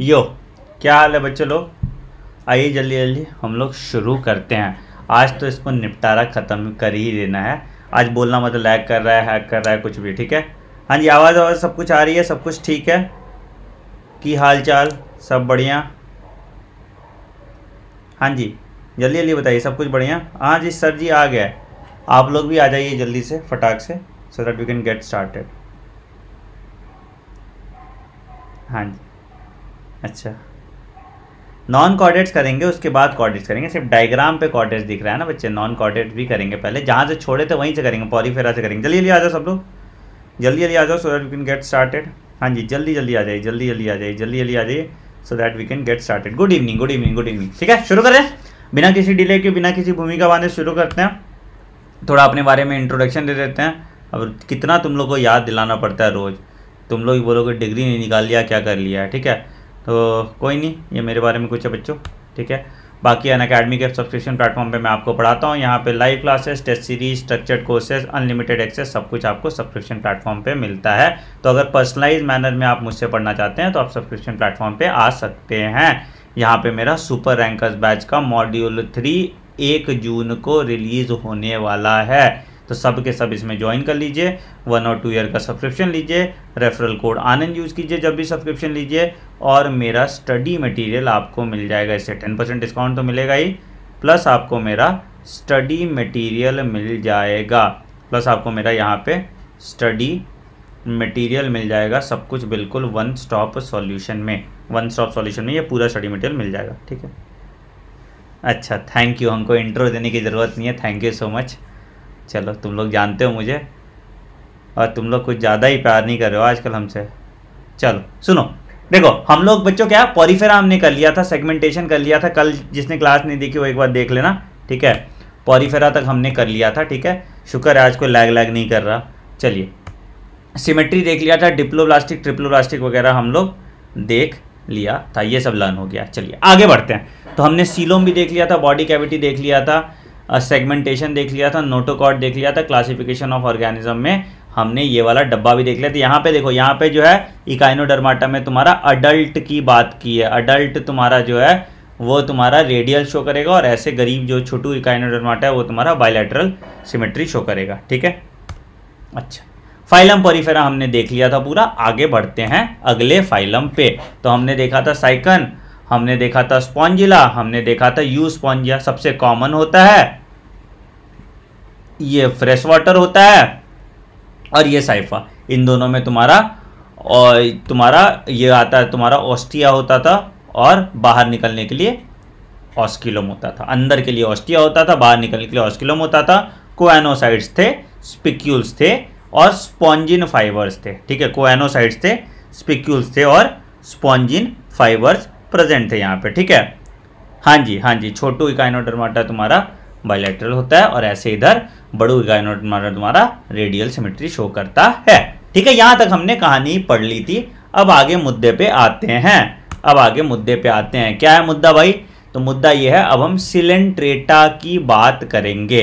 यो क्या हाल है बच्चे लोग आइए जल्दी जल्दी हम लोग शुरू करते हैं आज तो इसको निपटारा ख़त्म कर ही देना है आज बोलना मतलब लैग कर रहा है हैक कर रहा है कुछ भी ठीक है हाँ जी आवाज़ आवाज़ सब कुछ आ रही है सब कुछ ठीक है की हाल चाल सब बढ़िया हाँ जी जल्दी जल्दी बताइए सब कुछ बढ़िया हाँ जी सर जी आ गया आप लोग भी आ जाइए जल्दी से फटाक से so that we can get started हाँ जी अच्छा नॉन कॉर्डेट्स करेंगे उसके बाद कॉर्डेट्स करेंगे सिर्फ डायग्राम पे कॉर्डेट्स दिख रहा है ना बच्चे नॉन कॉर्डेट्स भी करेंगे पहले जहाँ से छोड़े थे वहीं से करेंगे पॉलीफेरा से करेंगे जल्दी जल्दी आ जाओ सब लोग जल्दी जल्दी आ जाओ so that we can get started हाँ जी जल्दी जल्दी आ जाइए जल्दी जल्दी आ जाइए जल्दी जल्दी आ जाइए so that we can get started good evening good evening good evening ठीक है शुरू करें बिना किसी डिले के बिना किसी भूमिका बांधे शुरू करते हैं थोड़ा अपने बारे में इंट्रोडक्शन दे देते हैं अब कितना तुम लोग को याद दिलाना पड़ता है रोज़ तुम लोग बोलोगे डिग्री नहीं निकाल लिया क्या कर लिया ठीक है तो कोई नहीं ये मेरे बारे में कुछ है बच्चों ठीक है बाकी अन अकेडमी के सब्सक्रिप्शन प्लेटफॉर्म पे मैं आपको पढ़ाता हूँ यहाँ पे live classes test series structured courses unlimited access सब कुछ आपको सब्सक्रिप्शन प्लेटफॉर्म पे मिलता है तो अगर पर्सनलाइज मैनर में आप मुझसे पढ़ना चाहते हैं तो आप सब्सक्रिप्शन प्लेटफॉर्म पे आ सकते हैं यहाँ पे मेरा सुपर रैंकर्स बैच का मॉड्यूल थ्री एक जून को रिलीज़ होने वाला है तो सब के सब इसमें ज्वाइन कर लीजिए वन और टू ईयर का सब्सक्रिप्शन लीजिए रेफरल कोड आनंद यूज़ कीजिए जब भी सब्सक्रिप्शन लीजिए और मेरा स्टडी मटेरियल आपको मिल जाएगा इससे टेन परसेंट डिस्काउंट तो मिलेगा ही प्लस आपको मेरा स्टडी मटेरियल मिल जाएगा प्लस आपको मेरा यहाँ पे स्टडी मटेरियल मिल जाएगा सब कुछ बिल्कुल वन स्टॉप सॉल्यूशन में वन स्टॉप सॉल्यूशन में ये पूरा स्टडी मटेरियल मिल जाएगा ठीक है अच्छा थैंक यू हमको इंट्रो देने की ज़रूरत नहीं है थैंक यू सो मच चलो तुम लोग जानते हो मुझे और तुम लोग कुछ ज़्यादा ही प्यार नहीं कर रहे हो आजकल हमसे चलो सुनो देखो हम लोग बच्चों क्या पॉरीफेरा हमने कर लिया था सेगमेंटेशन कर लिया था कल जिसने क्लास नहीं देखी वो एक बार देख लेना ठीक है पॉरीफेरा तक हमने कर लिया था ठीक है शुक्र है आज कोई लैग लैग नहीं कर रहा चलिए सिमेट्री देख लिया था डिप्लोब्लास्टिक ट्रिप्लोब्लास्टिक वगैरह हम लोग देख लिया था ये सब लर्न हो गया चलिए आगे बढ़ते हैं तो हमने सीलोम भी देख लिया था बॉडी कैविटी देख लिया था सेगमेंटेशन देख लिया था नोटोकॉट देख लिया था क्लासिफिकेशन ऑफ ऑर्गेनिज्म में हमने ये वाला डब्बा भी देख लिया था यहाँ पे देखो यहाँ पे जो है इकाइनोडर्माटा में तुम्हारा अडल्ट की बात की है अडल्ट तुम्हारा जो है वो तुम्हारा रेडियल शो करेगा और ऐसे गरीब जो छोटू इकाइनोडर्माटा है वो तुम्हारा बायोलेटरल सिमेट्री शो करेगा ठीक है अच्छा फाइलम परिफेरा हमने देख लिया था पूरा आगे बढ़ते हैं अगले फाइलम पे तो हमने देखा था साइकन हमने देखा था स्पॉन्जिला हमने देखा था यू स्पॉन्जिया सबसे कॉमन होता है ये फ्रेश वाटर होता है और ये साइफा इन दोनों में तुम्हारा और तुम्हारा ये आता है तुम्हारा ऑस्टिया होता था और बाहर निकलने के लिए ऑस्किलोम होता था अंदर के लिए ऑस्टिया होता था बाहर निकलने के लिए ऑस्किलोम होता था कोएनोसाइड्स थे स्पिक्यूल्स थे और स्पॉन्जिन फाइबर्स थे ठीक है कोएनोसाइड्स थे स्पिक्यूल्स थे और स्पॉन्जिन फाइबर्स प्रेजेंट है यहाँ पे ठीक है हाँ जी हाँ जी छोटू इकाइनोडर्माटा तुम्हारा बायोलेटरल होता है और ऐसे इधर बड़ू इकाइनोडर्माटा तुम्हारा रेडियल सिमेट्री शो करता है ठीक है यहाँ तक हमने कहानी पढ़ ली थी अब आगे मुद्दे पे आते हैं अब आगे मुद्दे पे आते हैं क्या है मुद्दा भाई तो मुद्दा ये है अब हम सिलेंट्रेटा की बात करेंगे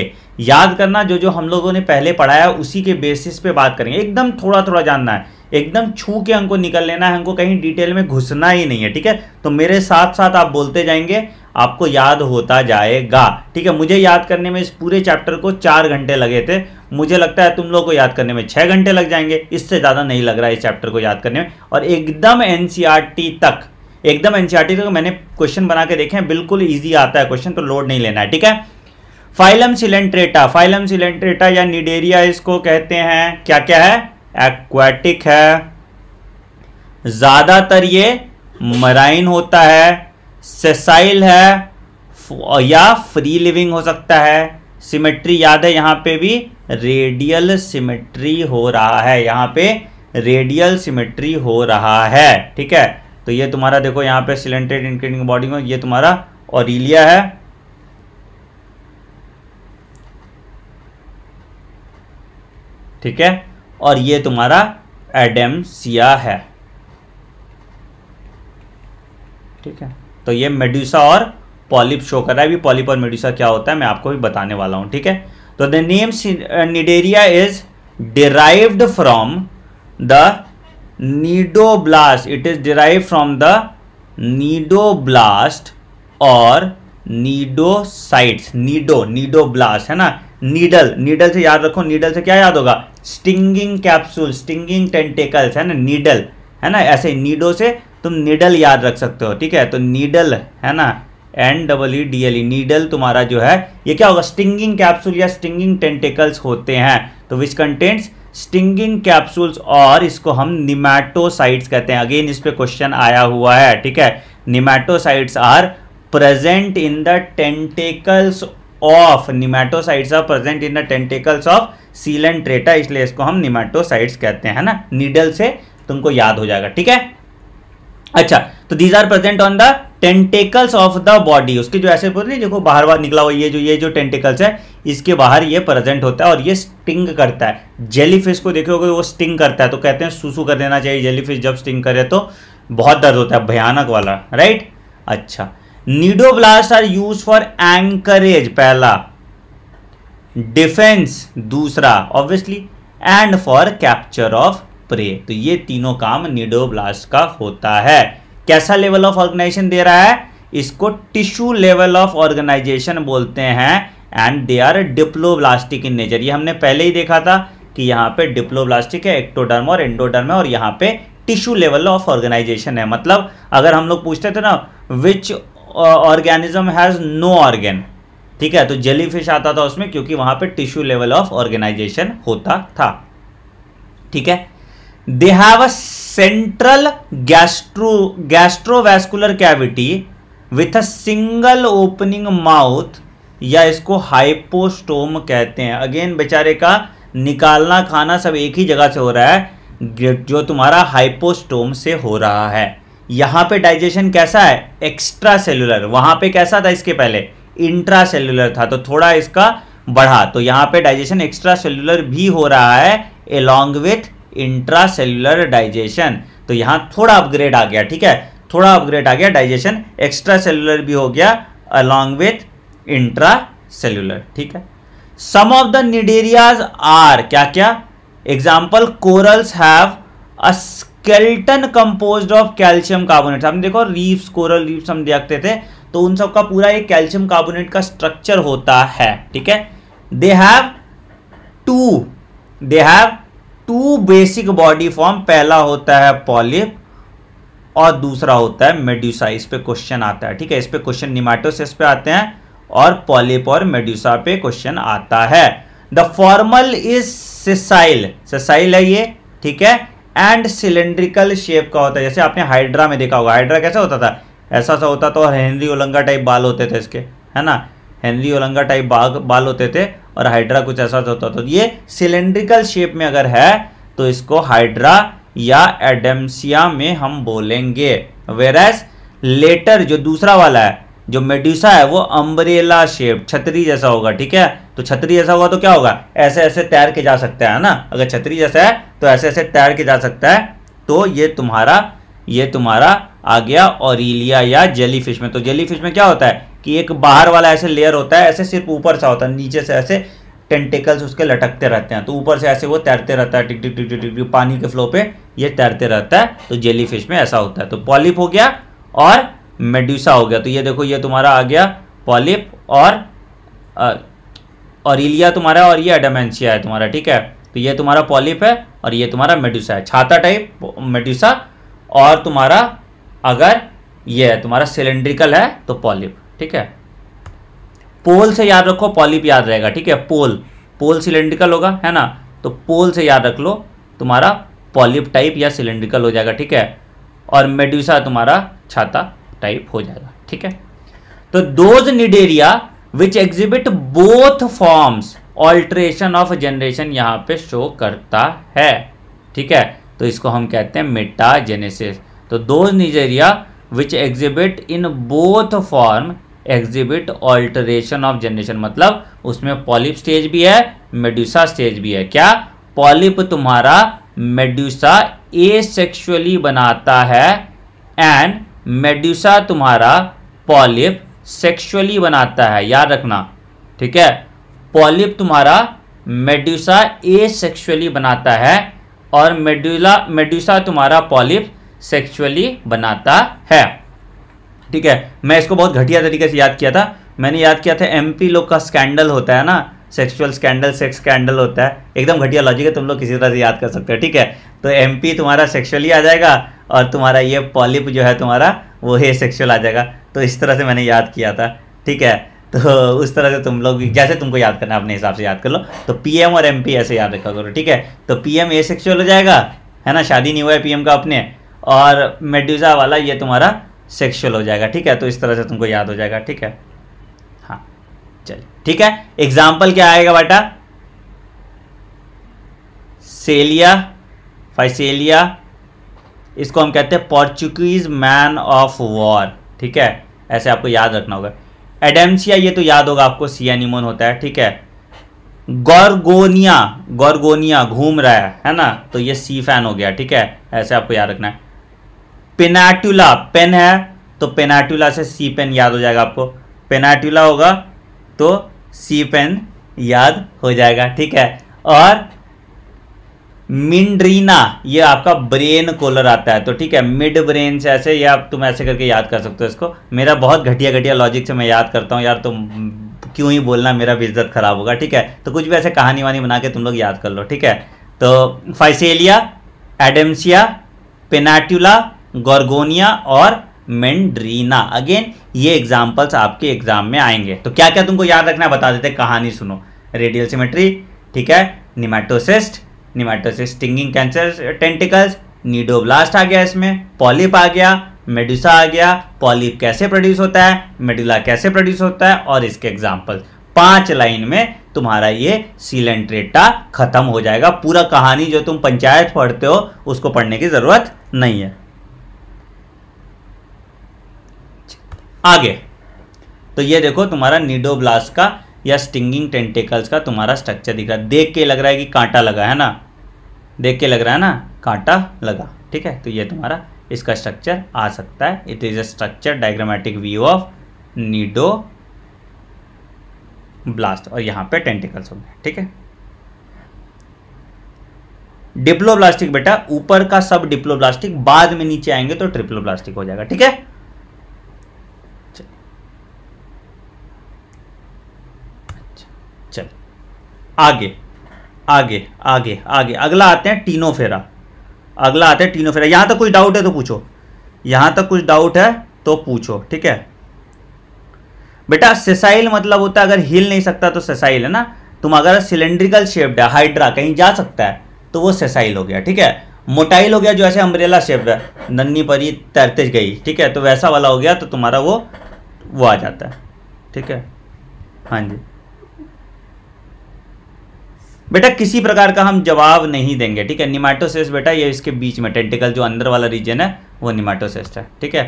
याद करना जो जो हम लोगों ने पहले पढ़ाया उसी के बेसिस पे बात करेंगे एकदम थोड़ा थोड़ा जानना है एकदम छू के हमको निकल लेना है हमको कहीं डिटेल में घुसना ही नहीं है ठीक है तो मेरे साथ साथ आप बोलते जाएंगे आपको याद होता जाएगा ठीक है मुझे याद करने में इस पूरे चैप्टर को चार घंटे लगे थे मुझे लगता है तुम लोगों को याद करने में छः घंटे लग जाएंगे इससे ज़्यादा नहीं लग रहा है इस चैप्टर को याद करने में और एकदम एन e तक एकदम एन e तक मैंने क्वेश्चन बना के देखे हैं बिल्कुल ईजी आता है क्वेश्चन तो लोड नहीं लेना है ठीक है फाइलम सिलेंट्रेटा फाइलम सिलेंट्रेटा या निडेरिया इसको कहते हैं क्या क्या है एक्वेटिक है ज़्यादातर ये मराइन होता है सेसाइल है या फ्री लिविंग हो सकता है सिमेट्री याद है यहाँ पे भी रेडियल सिमेट्री हो रहा है यहाँ पे रेडियल सिमेट्री हो रहा है ठीक है तो ये तुम्हारा देखो यहाँ पे सिलेंटेड इनक्रीडिंग बॉडी में ये तुम्हारा ऑरिलिया है ठीक है और ये तुम्हारा एडेमसिया है ठीक है तो ये मेड्यूसा और पॉलिप शो कर रहा है अभी पॉलिप और मेड्यूसा क्या होता है मैं आपको भी बताने वाला हूं ठीक है तो the name Cnidaria is derived from the cnidoblast it is derive from the cnidoblast और नीडोसाइट्स नीडो नीडोब्लास्ट है ना नीडल नीडल से याद रखो नीडल से क्या याद होगा स्टिंगिंग कैप्सूल स्टिंगिंग टेंटेकल्स है ना नीडल है ना ऐसे नीडो से तुम नीडल याद रख सकते हो ठीक है तो नीडल है ना N double E D L E needle तुम्हारा जो है ये क्या होगा स्टिंगिंग कैप्सूल या स्टिंगिंग टेंटेकल्स होते हैं तो विच कंटेंट्स स्टिंगिंग कैप्सूल्स और इसको हम निमैटोसाइट्स कहते हैं अगेन इस पर क्वेश्चन आया हुआ है ठीक है nematocytes are present in the tentacles of nematocytes are present in the tentacles of Coelenterata इसलिए इसको हम निमेटोसाइट्स कहते हैं ना नीडल से तुमको याद हो जाएगा ठीक है अच्छा तो these are present on the tentacles of the body उसके जो ऐसे बोलते रहे देखो बाहर बाहर निकला हुआ ये जो ये जो टेंटिकल्स है इसके बाहर ये प्रेजेंट होता है और ये स्टिंग करता है जेलीफिश को देखे होगा वो स्टिंग करता है तो कहते हैं सुसु कर देना चाहिए जेलीफिश जब स्टिंग करे तो बहुत दर्द होता है भयानक वाला राइट अच्छा cnidoblast are use for anchorage पहला डिफेंस दूसरा obviously and for capture of prey तो ये तीनों काम निडोब्लास्ट का होता है कैसा लेवल ऑफ ऑर्गेनाइजेशन दे रहा है इसको टिश्यू लेवल ऑफ ऑर्गेनाइजेशन बोलते हैं and they are diploblastic in nature ये हमने पहले ही देखा था कि यहाँ पे डिप्लोब्लास्टिक है एक्टोडर्म और एंडोडर्म है और यहाँ पे टिश्यू लेवल ऑफ ऑर्गेनाइजेशन है मतलब अगर हम लोग पूछते थे ना which organism has no organ ठीक है तो जली फिश आता था उसमें क्योंकि वहां पे टिश्यू लेवल ऑफ ऑर्गेनाइजेशन होता था ठीक है they have a central gastro gastrovascular cavity with a single opening mouth या इसको हाइपोस्टोम कहते हैं अगेन बेचारे का निकालना खाना सब एक ही जगह से हो रहा है जो तुम्हारा हाइपोस्टोम से हो रहा है यहां पे डाइजेशन कैसा है एक्स्ट्रा सेलुलर वहां पे कैसा था इसके पहले इंट्रा सेलुलर था तो थोड़ा इसका बढ़ा तो यहां पे डाइजेशन एक्स्ट्रा सेलुलर भी हो रहा है along with intracellular digestion तो यहां थोड़ा अपग्रेड आ गया ठीक है थोड़ा अपग्रेड आ गया डाइजेशन एक्स्ट्रा सेलुलर भी हो गया अलॉन्ग विथ इंट्रा सेलुलर ठीक है some of the cnidarians are क्या क्या example corals have skeleton composed of calcium carbonate हम देखो रीफ्स कोरल रीफ्स हम देखते थे तो उन सब का पूरा एक कैल्शियम कार्बोनेट का स्ट्रक्चर होता है ठीक है they have two they have two basic body form पहला होता है पॉलिप और दूसरा होता है मेड्यूसा इस पे क्वेश्चन आता है ठीक है इस पे क्वेश्चन निमाटोसिस पे आते हैं और पॉलिप और मेड्यूसा पे क्वेश्चन आता है the formal is sessile sessile है ये ठीक है एंड सिलेंड्रिकल शेप का होता है जैसे आपने हाइड्रा में देखा होगा हाइड्रा कैसा होता था ऐसा सा होता था और हेनरी ओलंगा टाइप बाल होते थे इसके है ना हेनरी ओलंगा टाइप बाग बाल होते थे और हाइड्रा कुछ ऐसा होता था तो ये सिलेंड्रिकल शेप में अगर है तो इसको हाइड्रा या एडेम्सिया में हम बोलेंगे वेरस लेटर जो दूसरा वाला है जो मेड्यूसा है वो अम्बरेला शेप छतरी जैसा होगा ठीक है तो छतरी जैसा होगा तो क्या होगा ऐसे ऐसे तैर के जा सकते हैं ना अगर छतरी जैसा है तो ऐसे ऐसे तैर के जा सकता है तो ये तुम्हारा ये तुम्हारा आ गया और या जेली में तो जेली में क्या होता है कि एक बाहर वाला ऐसे लेयर होता है ऐसे सिर्फ ऊपर सा होता है नीचे से ऐसे टेंटिकल्स उसके लटकते रहते हैं तो ऊपर से ऐसे वो तैरते रहता है टिक टिक टिक टिक टिक पानी के फ्लो पे ये तैरते रहता है तो जेली में ऐसा होता है तो पॉलिप हो गया और मेड्यूसा हो गया तो ये देखो ये तुम्हारा आ गया पॉलिप और ऑरिलिया तुम्हारा और ये एडामेंशिया है तुम्हारा ठीक है तो ये तुम्हारा पॉलिप है और ये तुम्हारा मेड्यूसा है छाता टाइप मेड्यूसा और तुम्हारा अगर ये है तुम्हारा सिलेंड्रिकल है तो पॉलिप ठीक है पोल से याद रखो पॉलिप याद रहेगा ठीक है पोल पोल सिलेंड्रिकल होगा है ना तो पोल से याद रख लो तुम्हारा पॉलिप टाइप या सिलेंड्रिकल हो जाएगा ठीक है और मेड्यूसा तुम्हारा छाता टाइप हो जाएगा ठीक है तो those Cnidaria which exhibit both forms alteration of generation यहाँ पे शो करता है ठीक है तो इसको हम कहते हैं मिट्टा जेनेसिस तो those Cnidaria which exhibit in both form exhibit alteration of generation मतलब उसमें पॉलिप स्टेज भी है मेड्यूसा स्टेज भी है क्या पॉलिप तुम्हारा मेड्यूसा ए सेक्शुअली बनाता है एंड मेड्यूसा तुम्हारा पॉलिप सेक्शुअली बनाता है याद रखना ठीक है पॉलिप तुम्हारा मेड्यूसा ए सेक्सुअली बनाता है और मेड्यूला मेड्यूसा तुम्हारा पॉलिप सेक्सुअली बनाता है ठीक है मैं इसको बहुत घटिया तरीके से याद किया था मैंने याद किया था एमपी लोग का स्कैंडल होता है ना सेक्सुअल स्कैंडल सेक्स स्कैंडल होता है एकदम घटिया लॉजिक है तुम लोग किसी तरह से याद कर सकते हो ठीक है तो पी तुम्हारा सेक्सुअली आ जाएगा और तुम्हारा ये पॉलिप जो है तुम्हारा वो हे सेक्सुअल आ जाएगा तो इस तरह से मैंने याद किया था ठीक है तो उस तरह से तुम लोग जैसे तुमको याद करना अपने हिसाब से याद कर लो तो पीएम और एमपी ऐसे याद रखा करो ठीक है तो पीएम ए सेक्सुअल हो जाएगा है ना शादी नहीं हुआ है पीएम का अपने और मेड्यूजा वाला ये तुम्हारा सेक्सुअल हो जाएगा ठीक है तो इस तरह से तुमको याद हो जाएगा ठीक है हाँ चलिए ठीक है एग्जाम्पल क्या आएगा बेटा सेलिया फाइसेलिया इसको हम कहते हैं पोर्चुगीज मैन ऑफ वॉर ठीक है ऐसे आपको याद रखना होगा एडेमसिया ये तो याद होगा आपको सियानिमोन होता है ठीक है गोरगोनिया गोरगोनिया घूम रहा है है ना तो ये सी फैन हो गया ठीक है ऐसे आपको याद रखना है पेनाटूला पेन है तो पेनाटूला से सी पेन याद हो जाएगा आपको पेनाटूला होगा तो सी पेन याद हो जाएगा ठीक है और मिंड्रीना ये आपका ब्रेन कोलर आता है तो ठीक है मिड ब्रेन से ऐसे या तुम ऐसे करके याद कर सकते हो इसको मेरा बहुत घटिया घटिया लॉजिक से मैं याद करता हूँ यार तुम क्यों ही बोलना मेरा भी इज्जत खराब होगा ठीक है तो कुछ भी ऐसे कहानी वानी बना के तुम लोग याद कर लो ठीक है तो फाइसेलिया एडेम्सिया पेनाट्यूला गोरगोनिया और मेंड्रीना अगेन ये एग्जाम्पल्स आपके एग्जाम में आएंगे तो क्या क्या तुमको याद रखना है बता देते कहानी सुनो रेडियल सिमेट्री ठीक है nematocyst nematocyst stinging cancer tentacles cnidoblast आ गया इसमें पॉलिप आ गया मेडिसा आ गया पॉलिप कैसे प्रोड्यूस होता है मेडिला कैसे प्रोड्यूस होता है और इसके एग्जाम्पल पांच लाइन में तुम्हारा ये सीलेंट्रेटा खत्म हो जाएगा पूरा कहानी जो तुम पंचायत पढ़ते हो उसको पढ़ने की जरूरत नहीं है आगे तो ये देखो तुम्हारा नीडोब्लास्ट का या स्टिंगिंग टेंटेकल्स का तुम्हारा स्ट्रक्चर दिख रहा है देख के लग रहा है कि कांटा लगा है ना देख के लग रहा है ना कांटा लगा ठीक है तो ये तुम्हारा इसका स्ट्रक्चर आ सकता है it is a structure diagrammatic view of cnidoblast और यहाँ पे टेंटिकल्स होंगे ठीक है डिप्लोब्लास्टिक बेटा ऊपर का सब डिप्लोब्लास्टिक बाद में नीचे आएंगे तो ट्रिप्लोब्लास्टिक हो जाएगा ठीक है आगे आगे आगे आगे अगला आते हैं टीनोफेरा अगला आते हैं टीनोफेरा यहाँ तक कुछ डाउट है तो पूछो यहाँ तक कुछ डाउट है तो पूछो ठीक है बेटा सेसाइल मतलब होता है अगर हिल नहीं सकता तो सेसाइल है ना तुम अगर सिलेंड्रिकल शेप्ड है हाइड्रा कहीं जा सकता है तो वो सेसाइल हो गया ठीक है मोटाइल हो गया जो ऐसे अम्ब्रेला शेप्ड है नन्नी परी तैरते गई ठीक है तो वैसा वाला हो गया तो तुम्हारा वो वो आ जाता है ठीक है हाँ जी बेटा किसी प्रकार का हम जवाब नहीं देंगे ठीक है निमाटोसेस बेटा ये इसके बीच में टेंटिकल जो अंदर वाला रीजन है वो निमाटोसेस्ट है ठीक है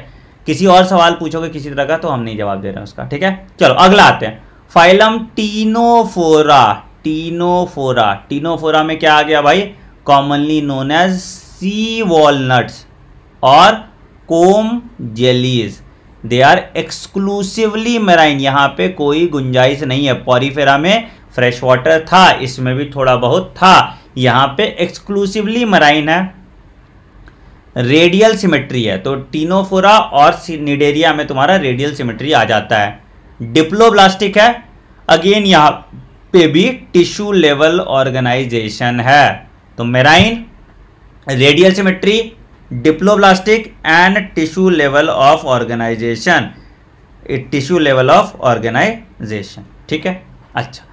किसी और सवाल पूछोगे किसी तरह का तो हम नहीं जवाब दे रहे हैं उसका ठीक है चलो अगला आते हैं फाइलम टीनोफोरा टीनोफोरा टीनोफोरा में क्या आ गया भाई commonly known as sea walnuts और comb jellies they are exclusively marine यहाँ पे कोई गुंजाइश नहीं है पॉरीफेरा में फ्रेश वाटर था इसमें भी थोड़ा बहुत था यहाँ पे एक्सक्लूसिवली मराइन है रेडियल सिमेट्री है तो टीनोफोरा और निडेरिया में तुम्हारा रेडियल सिमेट्री आ जाता है डिप्लोब्लास्टिक है अगेन यहाँ पे भी टिश्यू लेवल ऑर्गेनाइजेशन है तो marine radial symmetry diploblastic and tissue level of organisation tissue level of organisation ठीक है अच्छा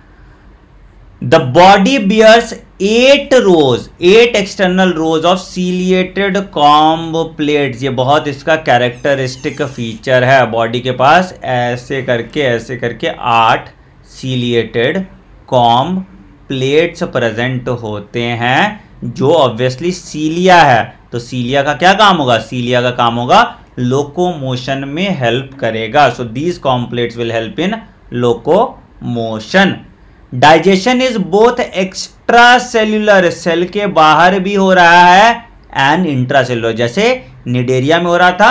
the body bears eight rows eight external rows of ciliated comb plate ये बहुत इसका कैरेक्टरिस्टिक फीचर है बॉडी के पास ऐसे करके ऐसे करके आठ सीलिएटेड कॉम्ब प्लेट्स प्रेजेंट होते हैं जो ऑब्वियसली सीलिया है तो सीलिया का क्या काम होगा सीलिया का काम होगा लोकोमोशन में हेल्प करेगा so these comb plates will help in locomotion digestion is both extracellular cell के बाहर भी हो रहा है एंड इंट्रा सेलुलर जैसे निडेरिया में हो रहा था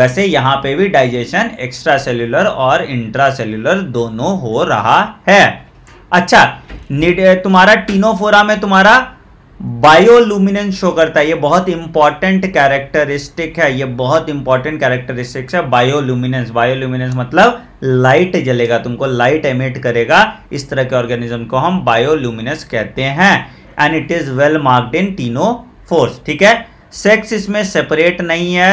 वैसे यहां पे भी डाइजेशन एक्स्ट्रा सेल्युलर और इंट्रा सेल्यूलर दोनों हो रहा है अच्छा तुम्हारा टीनोफोरा में तुम्हारा बायोलुमिनेंस शो करता है ये बहुत इंपॉर्टेंट कैरेक्टरिस्टिक है ये बहुत इंपॉर्टेंट कैरेक्टरिस्टिक्स है बायोलुमिनेंस बायोलुमिनेंस मतलब लाइट जलेगा तुमको लाइट एमिट करेगा इस तरह के ऑर्गेनिज्म को हम बायोलुमिनेंस कहते हैं and it is well marked in ctenophores ठीक है सेक्स इसमें सेपरेट नहीं है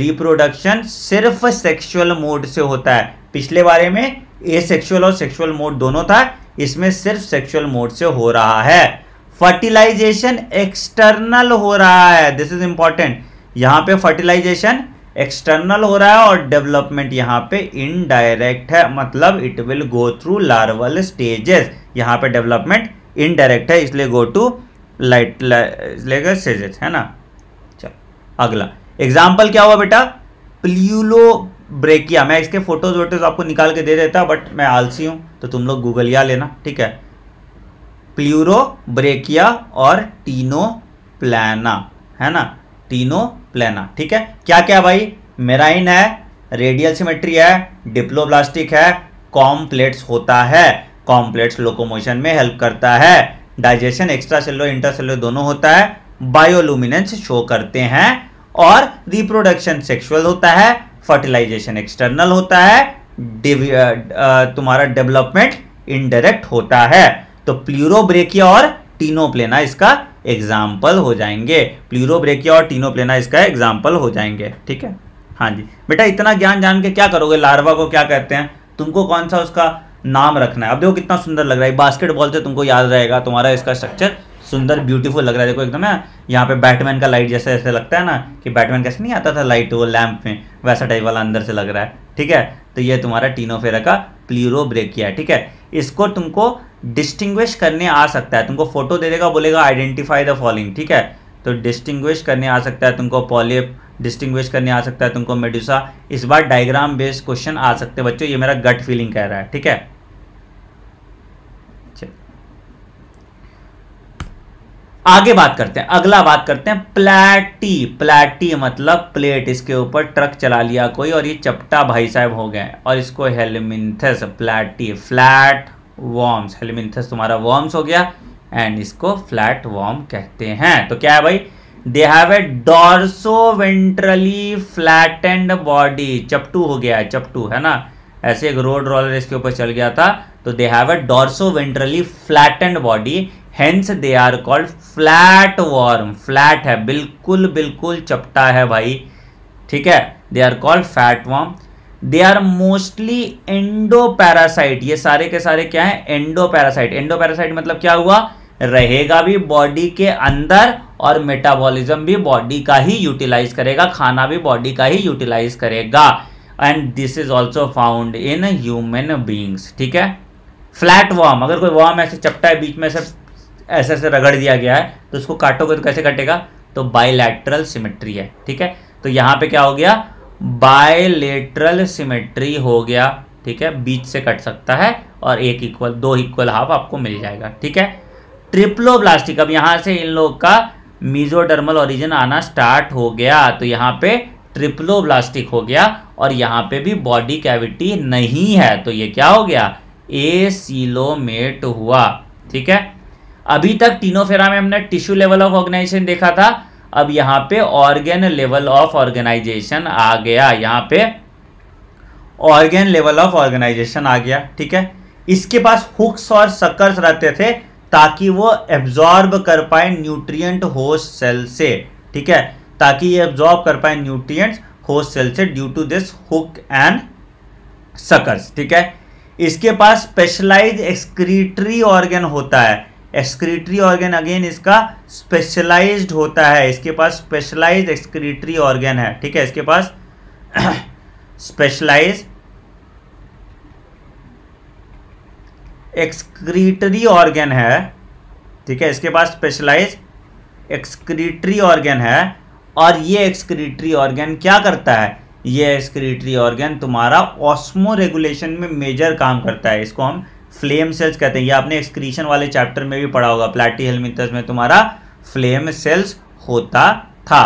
रिप्रोडक्शन सिर्फ सेक्सुअल मोड से होता है पिछले बारे में ए सेक्शुअल और सेक्सुअल मोड दोनों था इसमें सिर्फ सेक्सुअल मोड से हो रहा है फर्टिलाइजेशन एक्सटर्नल हो रहा है दिस इज इंपॉर्टेंट यहाँ पे फर्टिलाइजेशन एक्सटर्नल हो रहा है और डेवलपमेंट यहाँ पे इनडायरेक्ट है मतलब it will go through larval stages यहाँ पे डेवलपमेंट इनडायरेक्ट है इसलिए गो टू लाइट स्टेजेस है ना चल अगला एग्जाम्पल क्या हुआ बेटा प्ल्यूलो ब्रेकिया मैं इसके फोटोज वोटोज आपको निकाल के दे देता बट मैं आलसी हूं तो तुम लोग गूगल या लेना ठीक है प्ल्यूरोब्रेकिया और प्लेना है ना प्लेना ठीक है क्या क्या भाई मेराइन है रेडियल सिमेट्री है डिप्लोब्लास्टिक है कॉम्प्लेट्स होता है कॉम्प्लेट्स लोकोमोशन में हेल्प करता है डाइजेशन एक्स्ट्रा सेलो सेलो दोनों होता है बायोलुमिनेंस शो करते हैं और रिप्रोडक्शन सेक्सुअल होता है फर्टिलाइजेशन एक्सटर्नल होता है तुम्हारा डेवलपमेंट इनडायरेक्ट होता है तो प्ल्यूरोब्रेकिया और टीनोप्लेना इसका एग्जाम्पल हो जाएंगे प्ल्यूरोब्रेकिया और टीनोप्लेना इसका एग्जाम्पल हो जाएंगे ठीक है हाँ जी बेटा इतना ज्ञान जान के क्या करोगे लार्वा को क्या कहते हैं तुमको कौन सा उसका नाम रखना है अब देखो कितना सुंदर लग रहा है बास्केटबॉल से तुमको याद रहेगा तुम्हारा इसका स्ट्रक्चर सुंदर ब्यूटीफुल लग रहा है देखो एकदम है यहाँ पे बैटमैन का लाइट जैसे जैसे लगता है ना कि बैटमैन कैसे नहीं आता था लाइट वो लैंप में वैसा टाइप वाला अंदर से लग रहा है ठीक है तो ये तुम्हारा टीनोफेरा का प्लीरोब्रेकिया है ठीक है इसको तुमको डिस्टिंग्विश करने आ सकता है तुमको फोटो दे देगा बोलेगा आइडेंटिफाई द फॉलोइंग ठीक है तो डिस्टिंग्विश करने आ सकता है तुमको पॉलिप डिस्टिंग्विश करने आ सकता है तुमको मेडुसा इस बार डायग्राम बेस्ड क्वेश्चन आ सकते हैं बच्चों ये मेरा गट फीलिंग कह रहा है ठीक है आगे बात करते हैं अगला बात करते हैं प्लेटी प्लेटी मतलब प्लेट इसके ऊपर ट्रक चला लिया कोई और ये चपटा भाई साहब हो गए और इसको helminthes platy flat worms helminthes तुम्हारा वॉर्म्स हो गया एंड इसको फ्लैट वॉर्म कहते हैं तो क्या है भाई they have a dorsoventrally flat and body चपटू हो गया है चपटू है ना ऐसे एक रोड रोलर इसके ऊपर चल गया था तो they have a dorsoventrally flat and body hence they are called flat worm flat है बिल्कुल बिल्कुल चपटा है भाई ठीक है they are called fat worm they are mostly endoparasite ये सारे के सारे क्या है एंडो पैरासाइट एंडो पैरासाइट मतलब क्या हुआ रहेगा भी बॉडी के अंदर और मेटाबॉलिज्म भी बॉडी का ही यूटिलाइज करेगा खाना भी बॉडी का ही यूटिलाइज करेगा and this is also found in human beings ठीक है फ्लैट वॉर्म अगर कोई वॉर्म ऐसे चपटा है बीच में ऐसे ऐसे ऐसे रगड़ दिया गया है तो उसको काटोगे तो कैसे कटेगा तो बाइलैटरल सिमेट्री है ठीक है तो यहां पे क्या हो गया बायलेटरल सिमेट्री हो गया ठीक है बीच से कट सकता है और एक इक्वल दो इक्वल हाफ आपको मिल जाएगा ठीक है ट्रिप्लोब्लास्टिक अब यहाँ से इन लोग का मीजोडर्मल ओरिजिन आना स्टार्ट हो गया तो यहाँ पे ट्रिप्लोब्लास्टिक हो गया और यहाँ पे भी बॉडी कैविटी नहीं है तो ये क्या हो गया ए सीलोमेट हुआ ठीक है अभी तक टीनोफेरा में हमने टिश्यू लेवल ऑफ ऑर्गेनाइजेशन देखा था अब यहाँ पे ऑर्गेन लेवल ऑफ ऑर्गेनाइजेशन आ गया यहाँ पे ऑर्गेन लेवल ऑफ ऑर्गेनाइजेशन आ गया ठीक है इसके पास हुक्स और सकर्स रहते थे ताकि वो एब्जॉर्ब कर पाए न्यूट्रिएंट होस्ट सेल से ठीक है ताकि ये एब्जॉर्ब कर पाए न्यूट्रिएंट्स होस्ट सेल से due to this hook and suckers ठीक है इसके पास स्पेशलाइज एक्सक्रीटरी ऑर्गेन होता है एक्सक्रीटरी ऑर्गन अगेन इसका स्पेशलाइज्ड होता है इसके पास स्पेशलाइज एक्सक्रीटरी ऑर्गन है ठीक है इसके पास स्पेशलाइज एक्सक्रीटरी ऑर्गन है ठीक है इसके पास स्पेशलाइज एक्सक्रीटरी ऑर्गन है और ये एक्सक्रीटरी ऑर्गन क्या करता है ये एक्सक्रीटरी ऑर्गन तुम्हारा ऑस्मो रेगुलेशन में मेजर काम करता है इसको हम फ्लेम सेल्स कहते हैं ये आपने एक्सक्रीशन वाले चैप्टर में भी पढ़ा होगा प्लाटी हेलमिंथस में तुम्हारा फ्लेम सेल्स होता था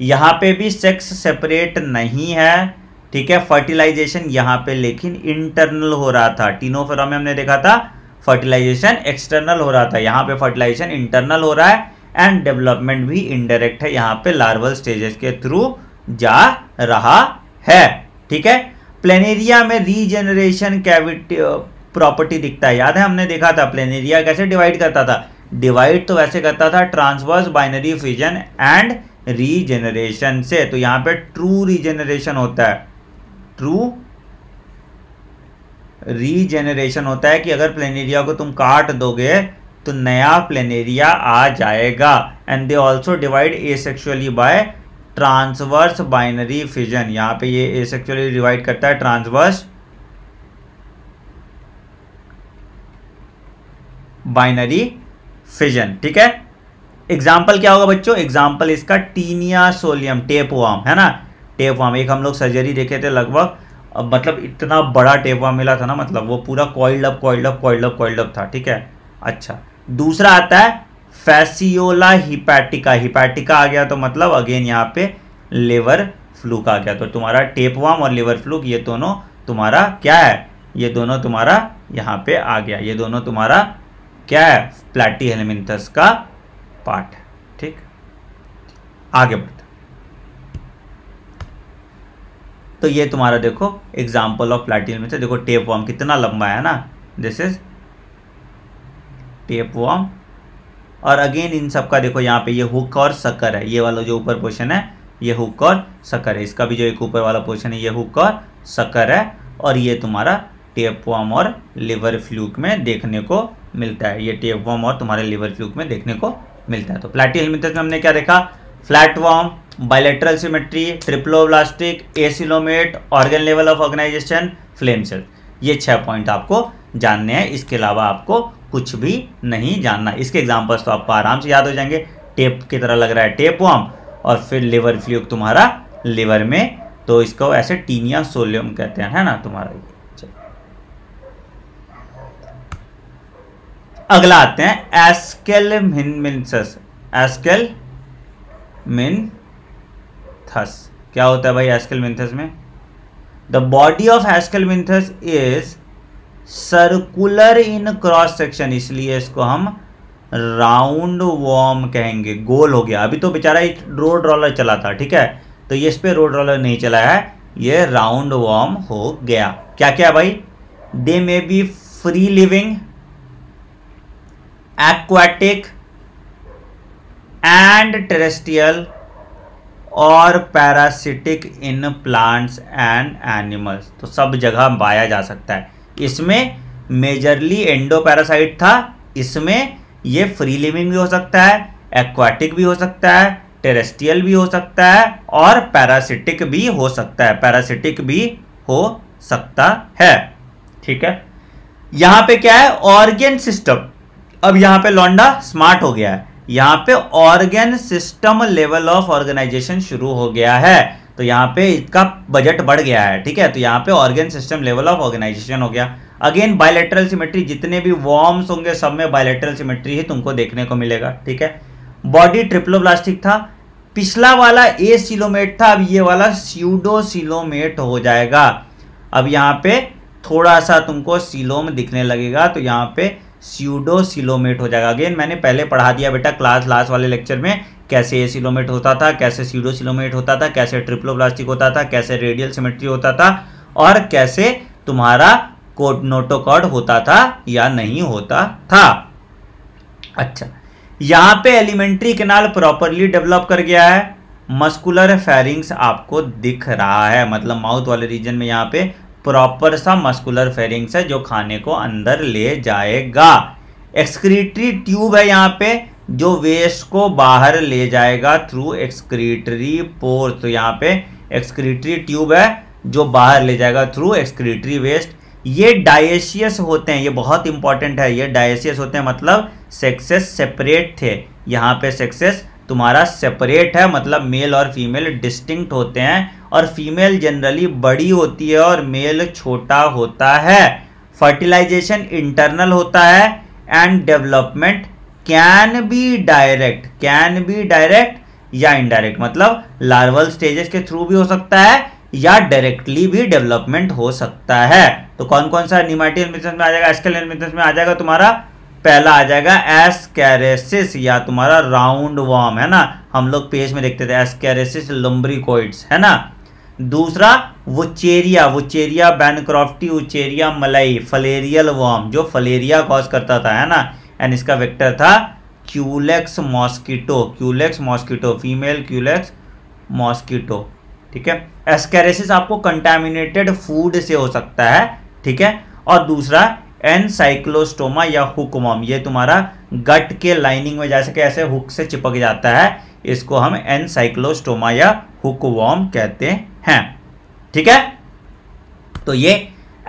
यहाँ पे भी सेक्स सेपरेट नहीं है ठीक है फर्टिलाइजेशन यहाँ पे लेकिन इंटरनल हो रहा था टीनोफेरा में हमने देखा था फर्टिलाइजेशन एक्सटर्नल हो रहा था यहाँ पे फर्टिलाइजेशन इंटरनल हो रहा है एंड डेवलपमेंट भी इनडायरेक्ट है यहाँ पे लार्वल स्टेजेस के थ्रू जा रहा है ठीक है प्लेनेरिया में रीजेनरेशन कैविटी प्रॉपर्टी दिखता है याद है हमने देखा था प्लेन एरिया कैसे डिवाइड करता था डिवाइड तो वैसे करता था transverse binary fission and regeneration से तो यहां पे ट्रू रीजेनरेशन होता है ट्रू रीजेनरेशन होता है कि अगर प्लेन एरिया को तुम काट दोगे तो नया प्लेन एरिया आ जाएगा and they also divide asexually by transverse binary fission यहां पे ये ए सेक्चुअली डिवाइड करता है ट्रांसवर्स बाइनरी फिजन ठीक है एग्जाम्पल क्या होगा बच्चों एग्जाम्पल इसका टीनिया सोलियम टेपवाम है ना टेपवाम एक हम लोग सर्जरी देखे थे लगभग मतलब इतना बड़ा टेपवाम मिला था ना मतलब वो पूरा coiled up coiled up coiled up coiled up था ठीक है अच्छा दूसरा आता है फैसियोला हिपैटिका हिपैटिका आ गया तो मतलब अगेन यहाँ पे लेवर फ्लूक आ गया तो तुम्हारा टेपवाम और लेवर फ्लूक ये दोनों तुम्हारा क्या है ये दोनों तुम्हारा यहाँ पे आ गया ये दोनों तुम्हारा क्या है प्लाटी हेलमिंथस का पार्ट है ठीक आगे बढ़ते तो ये तुम्हारा देखो एग्जाम्पल ऑफ प्लाटी हेलमिंथस देखो टेप वॉर्म कितना लंबा है ना दिस इज टेप वॉर्म और अगेन इन सब का देखो यहाँ पे ये हुक और सकर है ये वाला जो ऊपर पोर्शन है ये हुक और सकर है इसका भी जो एक ऊपर वाला पोर्शन है ये हुक और सकर है और ये तुम्हारा टेप वॉर्म और लिवर फ्लूक में देखने को मिलता है ये टेप वॉम और तुम्हारे लिवर फ्लूक में देखने को मिलता है तो प्लेटी हेलमिंथस में हमने क्या देखा flat worm bilateral symmetry triploblastic acoelomate organ level of organisation flame cell ये छह पॉइंट आपको जानने हैं इसके अलावा आपको कुछ भी नहीं जानना इसके एग्जाम्पल्स तो आपको आराम से याद हो जाएंगे टेप की तरह लग रहा है टेप वॉम और फिर लिवर फ्लूक तुम्हारा लिवर में तो इसको ऐसे टीनिया सोलियम कहते हैं है ना तुम्हारा ये अगला आते हैं एस्केल मिन मिनसस एस्केल मिन थस क्या होता है भाई एस्केल मिनथस में the body of Aschelminthes is circular in cross section इसलिए इसको हम राउंड वॉर्म कहेंगे गोल हो गया अभी तो बेचारा एक रोड रोलर चला था ठीक है तो ये इस पर रोड रोलर नहीं चला है ये राउंड वॉर्म हो गया क्या क्या भाई they may be free living aquatic and terrestrial और parasitic in plants and animals तो सब जगह पाया जा सकता है इसमें मेजरली एंडो पैरासाइट था इसमें ये फ्री लिविंग भी हो सकता है एक्वाटिक भी हो सकता है टेरेस्ट्रियल भी हो सकता है और पैरासिटिक भी हो सकता है पैरासिटिक भी हो सकता है ठीक है यहां पे क्या है ऑर्गेन सिस्टम अब यहां पे लौंडा स्मार्ट हो गया है यहां पे organ system level of organisation शुरू हो गया है तो यहां पे इसका बजट बढ़ गया है ठीक है तो यहां पे organ system level of organisation हो गया अगेन बायोलेट्रल सिमेट्री जितने भी वॉर्म्स होंगे सब में बायोलेट्रल सिमेट्री ही तुमको देखने को मिलेगा ठीक है बॉडी ट्रिप्लो था पिछला वाला ए सिलोमेट था अब ये वाला सीडो सिलोमेट हो जाएगा अब यहाँ पे थोड़ा सा तुमको सिलोम दिखने लगेगा तो यहां पे सीडो सिलोमेट हो जाएगा अगेन मैंने पहले पढ़ा दिया बेटा क्लास लास्ट वाले लेक्चर में कैसे ए सिलोमेट होता था कैसे सीडो सिलोमेट होता था कैसे ट्रिप्लोब्लास्टिक होता था कैसे रेडियल सिमेट्री होता था और कैसे तुम्हारा कोट नोटोकॉड होता था या नहीं होता था अच्छा यहां पे एलिमेंट्री केनाल प्रॉपरली डेवलप कर गया है मस्कुलर फेरिंग्स आपको दिख रहा है मतलब माउथ वाले रीजन में यहां पे प्रॉपर सा मस्कुलर फेरिंग्स है जो खाने को अंदर ले जाएगा एक्सक्रीटरी ट्यूब है यहाँ पे जो वेस्ट को बाहर ले जाएगा थ्रू एक्सक्रीटरी पोर तो यहाँ पे एक्सक्रीटरी ट्यूब है जो बाहर ले जाएगा थ्रू एक्सक्रीटरी वेस्ट ये डायशियस होते हैं ये बहुत इंपॉर्टेंट है ये डायशियस होते हैं मतलब सेक्सेस सेपरेट थे यहाँ पे सेक्सेस तुम्हारा सेपरेट है मतलब मेल और फीमेल डिस्टिंक्ट होते हैं और फीमेल जनरली बड़ी होती है और मेल छोटा होता है फर्टिलाइजेशन इंटरनल होता है and development can be direct can be direct या इनडायरेक्ट मतलब लार्वल स्टेजेस के थ्रू भी हो सकता है या डायरेक्टली भी डेवलपमेंट हो सकता है तो कौन कौन सा निमाटी में आ जाएगा एस्केल में आ जाएगा तुम्हारा पहला आ जाएगा एस्कैरेसिस या तुम्हारा राउंड वॉर्म है ना हम लोग पेज में देखते थे एस्कैरेसिस लम्ब्रिकोइड्स है ना दूसरा Wuchereria Wuchereria bancrofti Wuchereria malayi filarial worm जो फलेरिया कॉज करता था है ना एंड इसका वेक्टर था Culex mosquito Culex mosquito female Culex mosquito ठीक है एस्केरेसिस आपको कंटेमिनेटेड फूड से हो सकता है ठीक है और दूसरा एनसाइक्लोस्टोमा या हुकम ये तुम्हारा गट के लाइनिंग में जैसे कि ऐसे हुक से चिपक जाता है इसको हम एनसाइक्लोस्टोमा या हुकवॉम कहते हैं ठीक है तो ये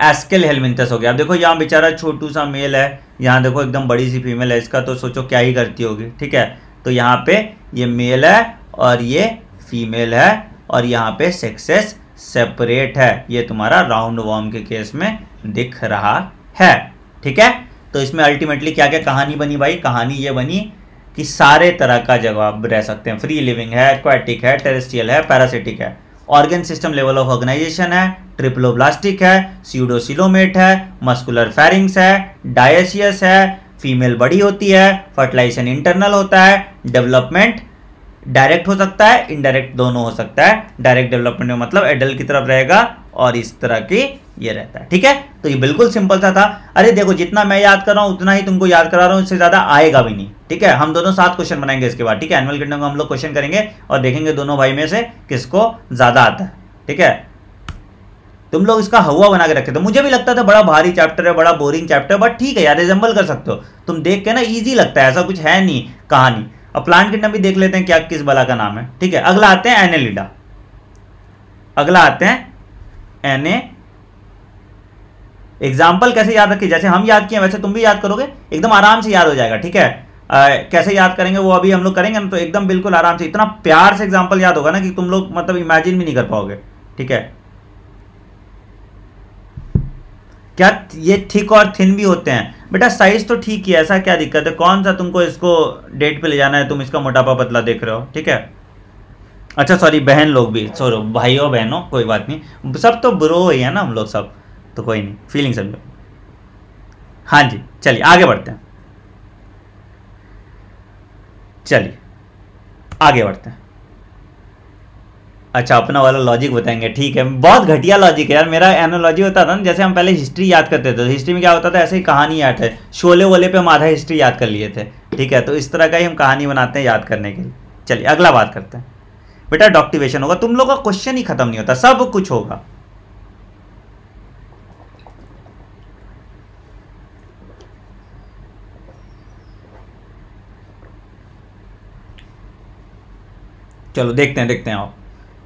एस्केल हेलमिंथस हो गया अब देखो यहाँ बेचारा छोटू सा मेल है यहाँ देखो एकदम बड़ी सी फीमेल है इसका तो सोचो क्या ही करती होगी ठीक है तो यहाँ पे ये मेल है और ये फीमेल है और यहाँ पे सेक्सेस सेपरेट है ये तुम्हारा राउंड वॉर्म के केस में दिख रहा है ठीक है तो इसमें अल्टीमेटली क्या क्या कहानी बनी भाई कहानी ये बनी कि सारे तरह का जवाब रह सकते हैं फ्री लिविंग है एक्वाटिक है टेरेस्ट्रियल है पैरासिटिक है organ system level of organisation है ट्रिपलोब्लास्टिक है सीडोसिलोमेट है मस्कुलर फेरिंग्स है डायसियस है फीमेल बड़ी होती है फर्टिलाइजेशन इंटरनल होता है डेवलपमेंट डायरेक्ट हो सकता है इनडायरेक्ट दोनों हो सकता है डायरेक्ट डेवलपमेंट में मतलब एडल्ट की तरफ रहेगा और इस तरह की ये रहता है ठीक है तो ये बिल्कुल सिंपल सा था अरे देखो जितना मैं याद कर रहा हूं उतना ही तुमको याद करा रहा हूं इससे ज़्यादा आएगा भी नहीं ठीक है हम दोनों सात क्वेश्चन बनाएंगे इसके बाद ठीक है एनुअल किंडम हम लोग क्वेश्चन करेंगे और देखेंगे दोनों भाई में से किसको ज़्यादा आता है ठीक है तुम लोग इसका हवा बना के रखे तो मुझे भी लगता था बड़ा भारी चैप्टर है बड़ा बोरिंग चैप्टर बट ठीक है यार रिजेंबल कर सकते हो तुम देख के ना ईजी लगता है ऐसा कुछ है नहीं कहानी अब प्लांट किंगडम भी देख लेते हैं क्या किस बला का नाम है ठीक है अगला आते हैं एनेलिडा अगला आते हैं एने एग्जाम्पल कैसे याद रखिए जैसे हम याद किए वैसे तुम भी याद करोगे एकदम आराम से याद हो जाएगा ठीक है आ, कैसे याद करेंगे वो अभी हम लोग करेंगे ना तो एकदम बिल्कुल आराम से इतना प्यार से एग्जाम्पल याद होगा ना कि तुम लोग मतलब इमेजिन भी नहीं कर पाओगे ठीक है क्या ये थिक और थिन भी होते हैं बेटा साइज तो ठीक ही ऐसा क्या दिक्कत है कौन सा तुमको इसको डेट पे ले जाना है तुम इसका मोटापा पतला देख रहे हो ठीक है अच्छा सॉरी बहन लोग भी सोरो भाइयों बहनों कोई बात नहीं सब तो ब्रो ही है ना हम लोग सब तो कोई नहीं फीलिंग समझो हाँ जी चलिए आगे बढ़ते हैं चलिए आगे बढ़ते हैं अच्छा अपना वाला लॉजिक बताएंगे ठीक है बहुत घटिया लॉजिक है यार मेरा एनोलॉजी होता था ना जैसे हम पहले हिस्ट्री याद करते थे हिस्ट्री तो में क्या होता था ऐसे ही कहानी याद है शोले वोले पे हम आधा हिस्ट्री याद कर लिए थे ठीक है तो इस तरह का ही हम कहानी बनाते हैं याद करने के लिए चलिए अगला बात करते हैं बेटा डॉक्टिवेशन होगा तुम लोग का क्वेश्चन ही खत्म नहीं होता सब कुछ होगा चलो देखते हैं देखते हैं आप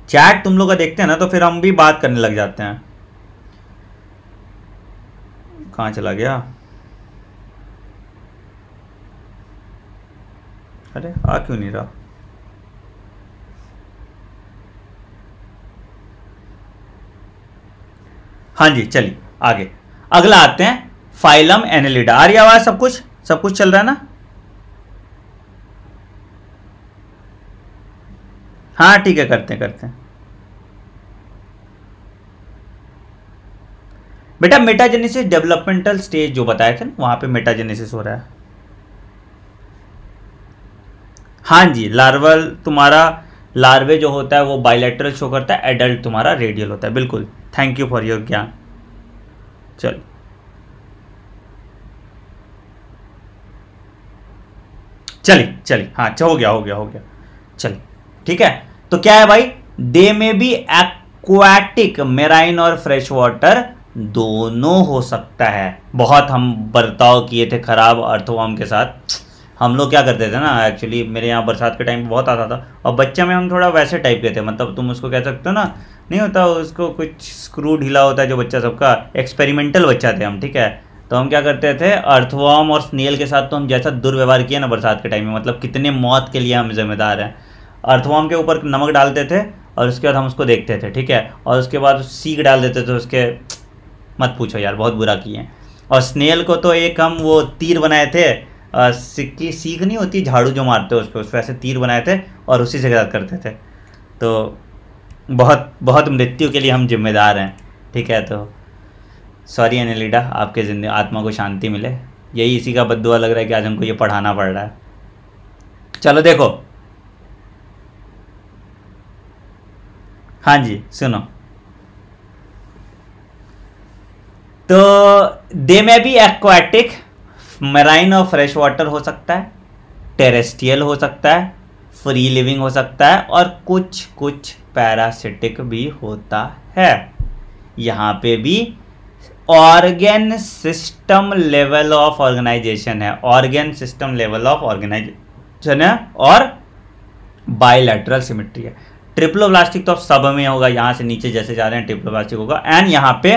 चैट तुम लोग का देखते हैं ना तो फिर हम भी बात करने लग जाते हैं कहाँ चला गया अरे आ क्यों नहीं रहा हाँ जी चलिए आगे अगला आते हैं फाइलम एनालिडा आ रही आवाज़ सब कुछ सब कुछ चल रहा है ना हाँ ठीक है करते हैं करते हैं बेटा मेटाजेनेसिस डेवलपमेंटल स्टेज जो बताया था ना वहां पे मेटाजेनेसिस हो रहा है हाँ जी लार्वल तुम्हारा लार्वे जो होता है वो बायोलेटरल शो करता है एडल्ट तुम्हारा रेडियल होता है बिल्कुल थैंक यू फॉर योर ज्ञान चलो चलिए चलिए हाँ अच्छा, हो गया हो गया हो गया चलिए ठीक है तो क्या है भाई they may be aquatic marine और फ्रेश वाटर दोनों हो सकता है बहुत हम बर्ताव किए थे खराब अर्थवॉर्म के साथ हम लोग क्या करते थे ना एक्चुअली मेरे यहाँ बरसात के टाइम बहुत आता था और बच्चे में हम थोड़ा वैसे टाइप के थे मतलब तुम उसको कह सकते हो ना नहीं होता उसको कुछ स्क्रू ढीला होता है जो बच्चा सबका एक्सपेरिमेंटल बच्चा थे हम ठीक है तो हम क्या करते थे अर्थवॉर्म और स्नेल के साथ तो हम जैसा दुर्व्यवहार किया ना बरसात के टाइम में मतलब कितने मौत के लिए हम जिम्मेदार हैं अर्थवॉम के ऊपर नमक डालते थे और उसके बाद हम उसको देखते थे ठीक है और उसके बाद सीख डाल देते थे उसके मत पूछो यार बहुत बुरा किए और स्नेल को तो एक हम वो तीर बनाए थे सिक्की सीख नहीं होती झाड़ू जो मारते उस पर उस पर ऐसे तीर बनाए थे और उसी से गलत करते थे तो बहुत बहुत मृत्यु के लिए हम जिम्मेदार हैं ठीक है तो सॉरी अनिलीडा आपके जिंदगी आत्मा को शांति मिले यही इसी का बदुआ लग रहा है कि आज हमको ये पढ़ाना पड़ रहा है चलो देखो हाँ जी सुनो तो they may be aquatic marine और फ्रेश वाटर हो सकता है टेरेस्टियल हो सकता है फ्री लिविंग हो सकता है और कुछ कुछ पैरासिटिक भी होता है यहाँ पे भी organ system level of organisation है organ system level of organisation है और बायोलेटरल सिमेट्री है ट्रिप्लो प्लास्टिक तो अब सब में होगा यहाँ से नीचे जैसे जा रहे हैं ट्रिप्लो प्लास्टिक होगा एंड यहाँ पे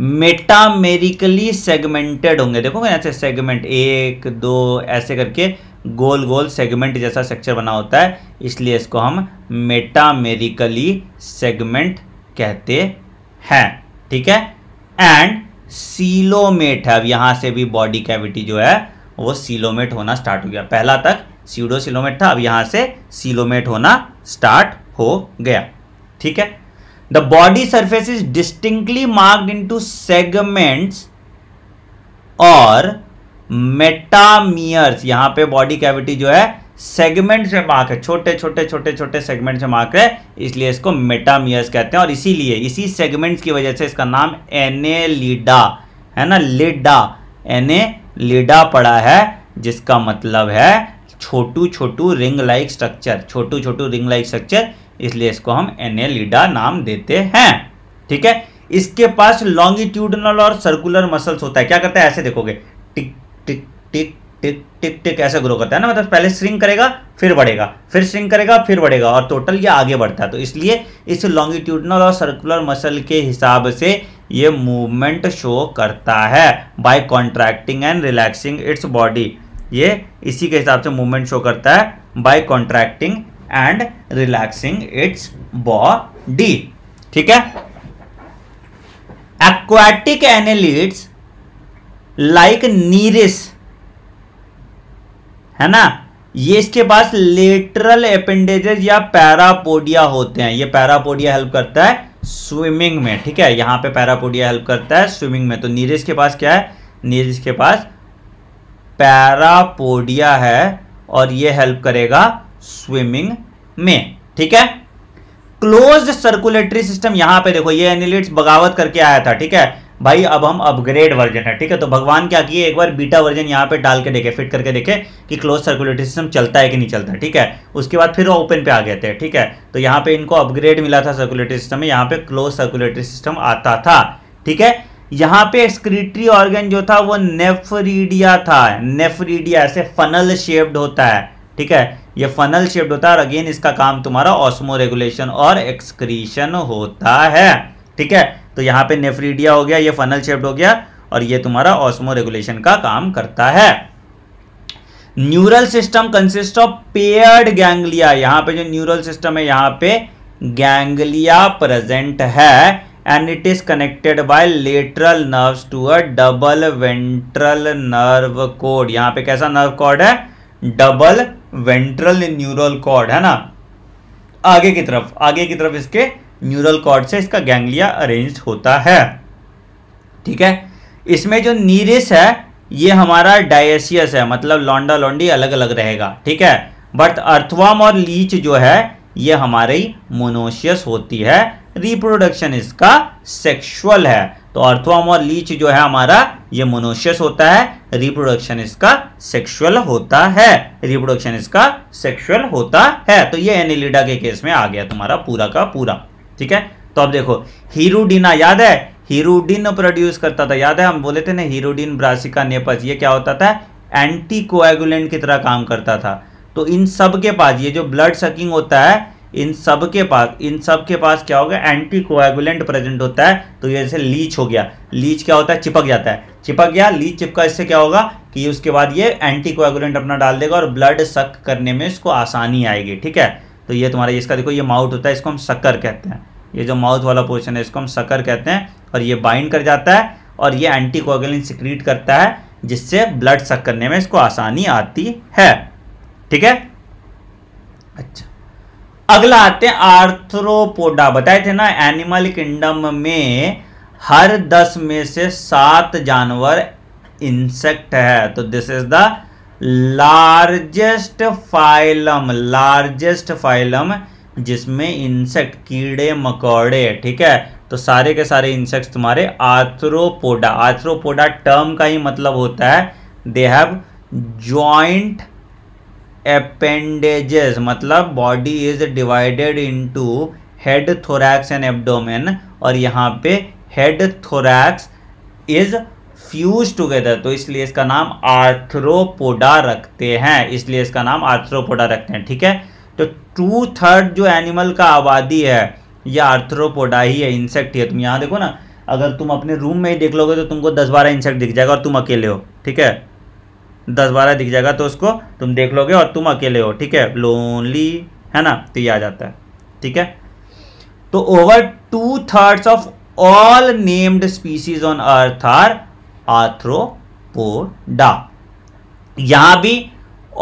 मेटामेरिकली सेगमेंटेड होंगे देखोगे ऐसे सेगमेंट एक दो ऐसे करके गोल गोल सेगमेंट जैसा स्ट्रक्चर बना होता है इसलिए इसको हम मेटामेरिकली सेगमेंट कहते हैं ठीक है एंड सीलोमेट है अब यहाँ से भी बॉडी कैविटी जो है वो सीलोमेट होना स्टार्ट हो गया पहला तक सीडो सीलोमेट था अब यहाँ से सीलोमेट होना स्टार्ट हो गया ठीक है the body surface is distinctly marked to segments और मेटामियर्स यहां पे बॉडी कैविटी जो है सेगमेंट से मार्क है छोटे छोटे छोटे छोटे सेगमेंट से मार्क है इसलिए इसको मेटामियर्स कहते हैं और इसीलिए इसी सेगमेंट्स की वजह से इसका नाम एनेलिडा है ना लिडा लिडा पड़ा है जिसका मतलब है छोटू छोटू रिंग लाइक स्ट्रक्चर छोटू छोटू रिंग लाइक स्ट्रक्चर इसलिए इसको हम एनेलिडा नाम देते हैं ठीक है इसके पास लॉन्गिट्यूडनल और सर्कुलर मसल्स होता है क्या करता है ऐसे देखोगे टिक टिक टिक टिक टिक टिक ऐसा ग्रो करता है ना मतलब पहले स्ट्रिंग करेगा फिर बढ़ेगा फिर स्ट्रिंग करेगा फिर बढ़ेगा और टोटल ये आगे बढ़ता है तो इसलिए इस लॉन्गिट्यूडनल और सर्कुलर मसल के हिसाब से ये मूवमेंट शो करता है by contracting and relaxing its body ये इसी के हिसाब से मूवमेंट शो करता है by contracting and relaxing its body ठीक है एक्वाटिक एनेलिड्स लाइक नीरिस है ना ये इसके पास लेटरल अपेंडेजेस या पैरापोडिया होते हैं ये पैरापोडिया हेल्प करता है स्विमिंग में ठीक है यहां पे पैरापोडिया हेल्प करता है स्विमिंग में तो नीरिस के पास क्या है नीरिस के पास पैरापोडिया है और ये हेल्प करेगा स्विमिंग में ठीक है क्लोज्ड सर्कुलेटरी सिस्टम यहां पे देखो ये एनिलिट्स बगावत करके आया था ठीक है भाई अब हम अपग्रेड वर्जन है ठीक है तो भगवान क्या किए एक बार बीटा वर्जन यहां पे डाल के देखे फिट करके देखे कि क्लोज सर्कुलेटरी सिस्टम चलता है कि नहीं चलता ठीक है उसके बाद फिर वो ओपन पे आ गए थे ठीक है तो यहाँ पे इनको अपग्रेड मिला था सर्कुलेटरी सिस्टम में यहाँ पे क्लोज सर्कुलेटरी सिस्टम आता था ठीक है यहां पे एक्सक्रीटरी ऑर्गन जो था वो नेफ्रीडिया था नेफ्रीडिया ऐसे फनल शेप्ड होता है ठीक है ये फनल शेप्ड होता है और अगेन इसका काम तुम्हारा ऑस्मो रेगुलेशन और एक्सक्रीशन होता है ठीक है तो यहां पे नेफ्रीडिया हो गया ये फनल शेप्ड हो गया और ये तुम्हारा ऑस्मो रेगुलेशन का काम करता है neural system consist of paired ganglia यहां पे जो न्यूरल सिस्टम है यहां पे गैंगलिया प्रेजेंट है and it is connected by lateral nerves to a double ventral nerve cord यहां पे कैसा नर्व cord है डबल वेंट्रल न्यूरल कोड है ना आगे की तरफ आगे की तरफ इसके न्यूरल कॉर्ड से इसका गैंग्लिया अरेंज होता है ठीक है इसमें जो नीरिस है ये हमारा डायसियस है मतलब लॉन्डा लॉन्डी अलग अलग रहेगा ठीक है बट अर्थवाम और लीच जो है ये हमारी मोनोशियस होती है रिप्रोडक्शन इसका सेक्सुअल है तो अर्थवम और लीच जो है हमारा ये मोनोशियस होता है रिप्रोडक्शन इसका सेक्सुअल होता है रिप्रोडक्शन इसका सेक्सुअल होता है तो ये एनिलिडा के केस में आ गया तुम्हारा पूरा का पूरा ठीक है तो अब देखो हीरोडीना याद है हीरोडिन प्रोड्यूस करता था याद है हम बोले थे ना हीरोडीन ब्रासिका नेपस ये क्या होता था एंटी कोएगुलेंट की तरह काम करता था तो इन सब के पास ये जो ब्लड सकिंग होता है इन सब के पास इन सब के पास क्या होगा एंटी कोएगुलेंट प्रेजेंट होता है तो ये जैसे लीच हो गया लीच क्या होता है चिपक जाता है चिपक गया लीच चिपका इससे क्या होगा कि उसके बाद ये एंटी कोएगुलेंट अपना डाल देगा और ब्लड सक करने में इसको आसानी आएगी ठीक है तो ये तुम्हारा इसका देखो ये माउथ होता है इसको हम सक्कर कहते हैं ये जो माउथ वाला पोर्शन है इसको हम सकर कहते हैं और ये बाइंड कर जाता है और ये एंटीकोगलिन सिक्रीट करता है जिससे ब्लड सक करने में इसको आसानी आती है ठीक है अच्छा अगला आते हैं आर्थ्रोपोडा बताए थे ना एनिमल किंगडम में हर दस में से सात जानवर इंसेक्ट है तो this is the largest phylum largest phylum जिसमें इंसेक्ट कीड़े मकोड़े ठीक है तो सारे के सारे इंसेक्ट तुम्हारे आर्थ्रोपोडा आर्थ्रोपोडा टर्म का ही मतलब होता है दे हैव ज्वाइंट अपेंडेजेस मतलब body is divided into head thorax and abdomen और यहाँ पे head thorax is fuse together तो इसलिए इसका नाम आर्थ्रोपोडा रखते हैं इसलिए इसका नाम आर्थ्रोपोडा रखते हैं ठीक है तो टू थर्ड जो एनिमल का आबादी है ये आर्थ्रोपोडा ही है इंसेक्ट ही है तुम यहाँ देखो ना अगर तुम अपने रूम में ही देख लोगे तो तुमको दस बारह इंसेक्ट दिख जाएगा और तुम अकेले हो ठीक है दस बारह दिख जाएगा तो उसको तुम देख लोगे और तुम अकेले हो ठीक है लोनली है ना तो ये आ जाता है ठीक है तो over two thirds of all named species on earth are Arthropoda यहां भी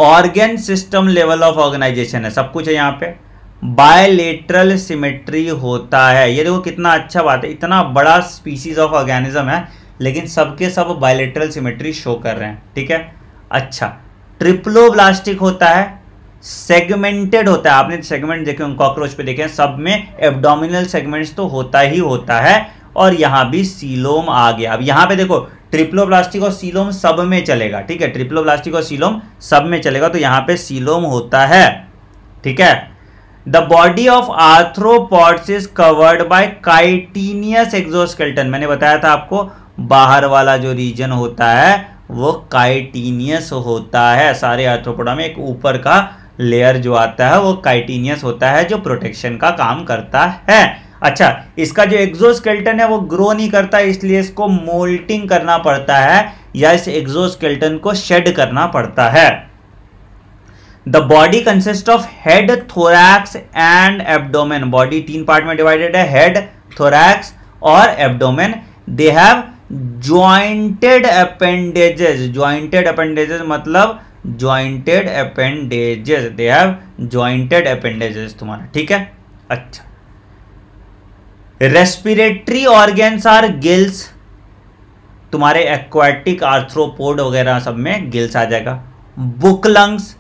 organ system level of organisation है सब कुछ है यहाँ पे बायोलेटरल सिमेट्री होता है ये देखो कितना अच्छा बात है इतना बड़ा स्पीसीज ऑफ ऑर्गेनिज्म है लेकिन सबके सब, सब बायोलेटरल सिमेट्री शो कर रहे हैं ठीक है अच्छा ट्रिप्लोब्लास्टिक होता है सेगमेंटेड होता है आपने सेगमेंट देखे कॉकरोच पे देखे सब में एबडोमिनल सेगमेंट्स तो होता ही होता है और यहां भी सीलोम आ गया अब यहां पे देखो ट्रिप्लोब्लास्टिक और सीलोम सब में चलेगा ठीक है ट्रिप्लोब्लास्टिक और सीलोम सब में चलेगा तो यहां पे सीलोम होता है ठीक है the body of arthropods is covered by chitinous exoskeleton मैंने बताया था आपको बाहर वाला जो रीजन होता है वो काइटीनियस होता है सारे आर्थ्रोपोडा में एक ऊपर का लेयर जो आता है वो काइटीनियस होता है जो प्रोटेक्शन का काम करता है अच्छा इसका जो एग्जोस्केल्टन है वो ग्रो नहीं करता इसलिए इसको मोल्टिंग करना पड़ता है या इस एग्जोस्केल्टन को शेड करना पड़ता है the body consist of head thorax and abdomen body तीन पार्ट में डिवाइडेड है हेड थोरैक्स और abdomen they have jointed appendages jointed appendages मतलब jointed appendages they have jointed appendages तुम्हारा ठीक है अच्छा रेस्पिरेटरी ऑर्गेन्स आर गिल्स तुम्हारे एक्वाटिक आर्थ्रोपोड वगैरह सब में गिल्स आ जाएगा बुक लंग्स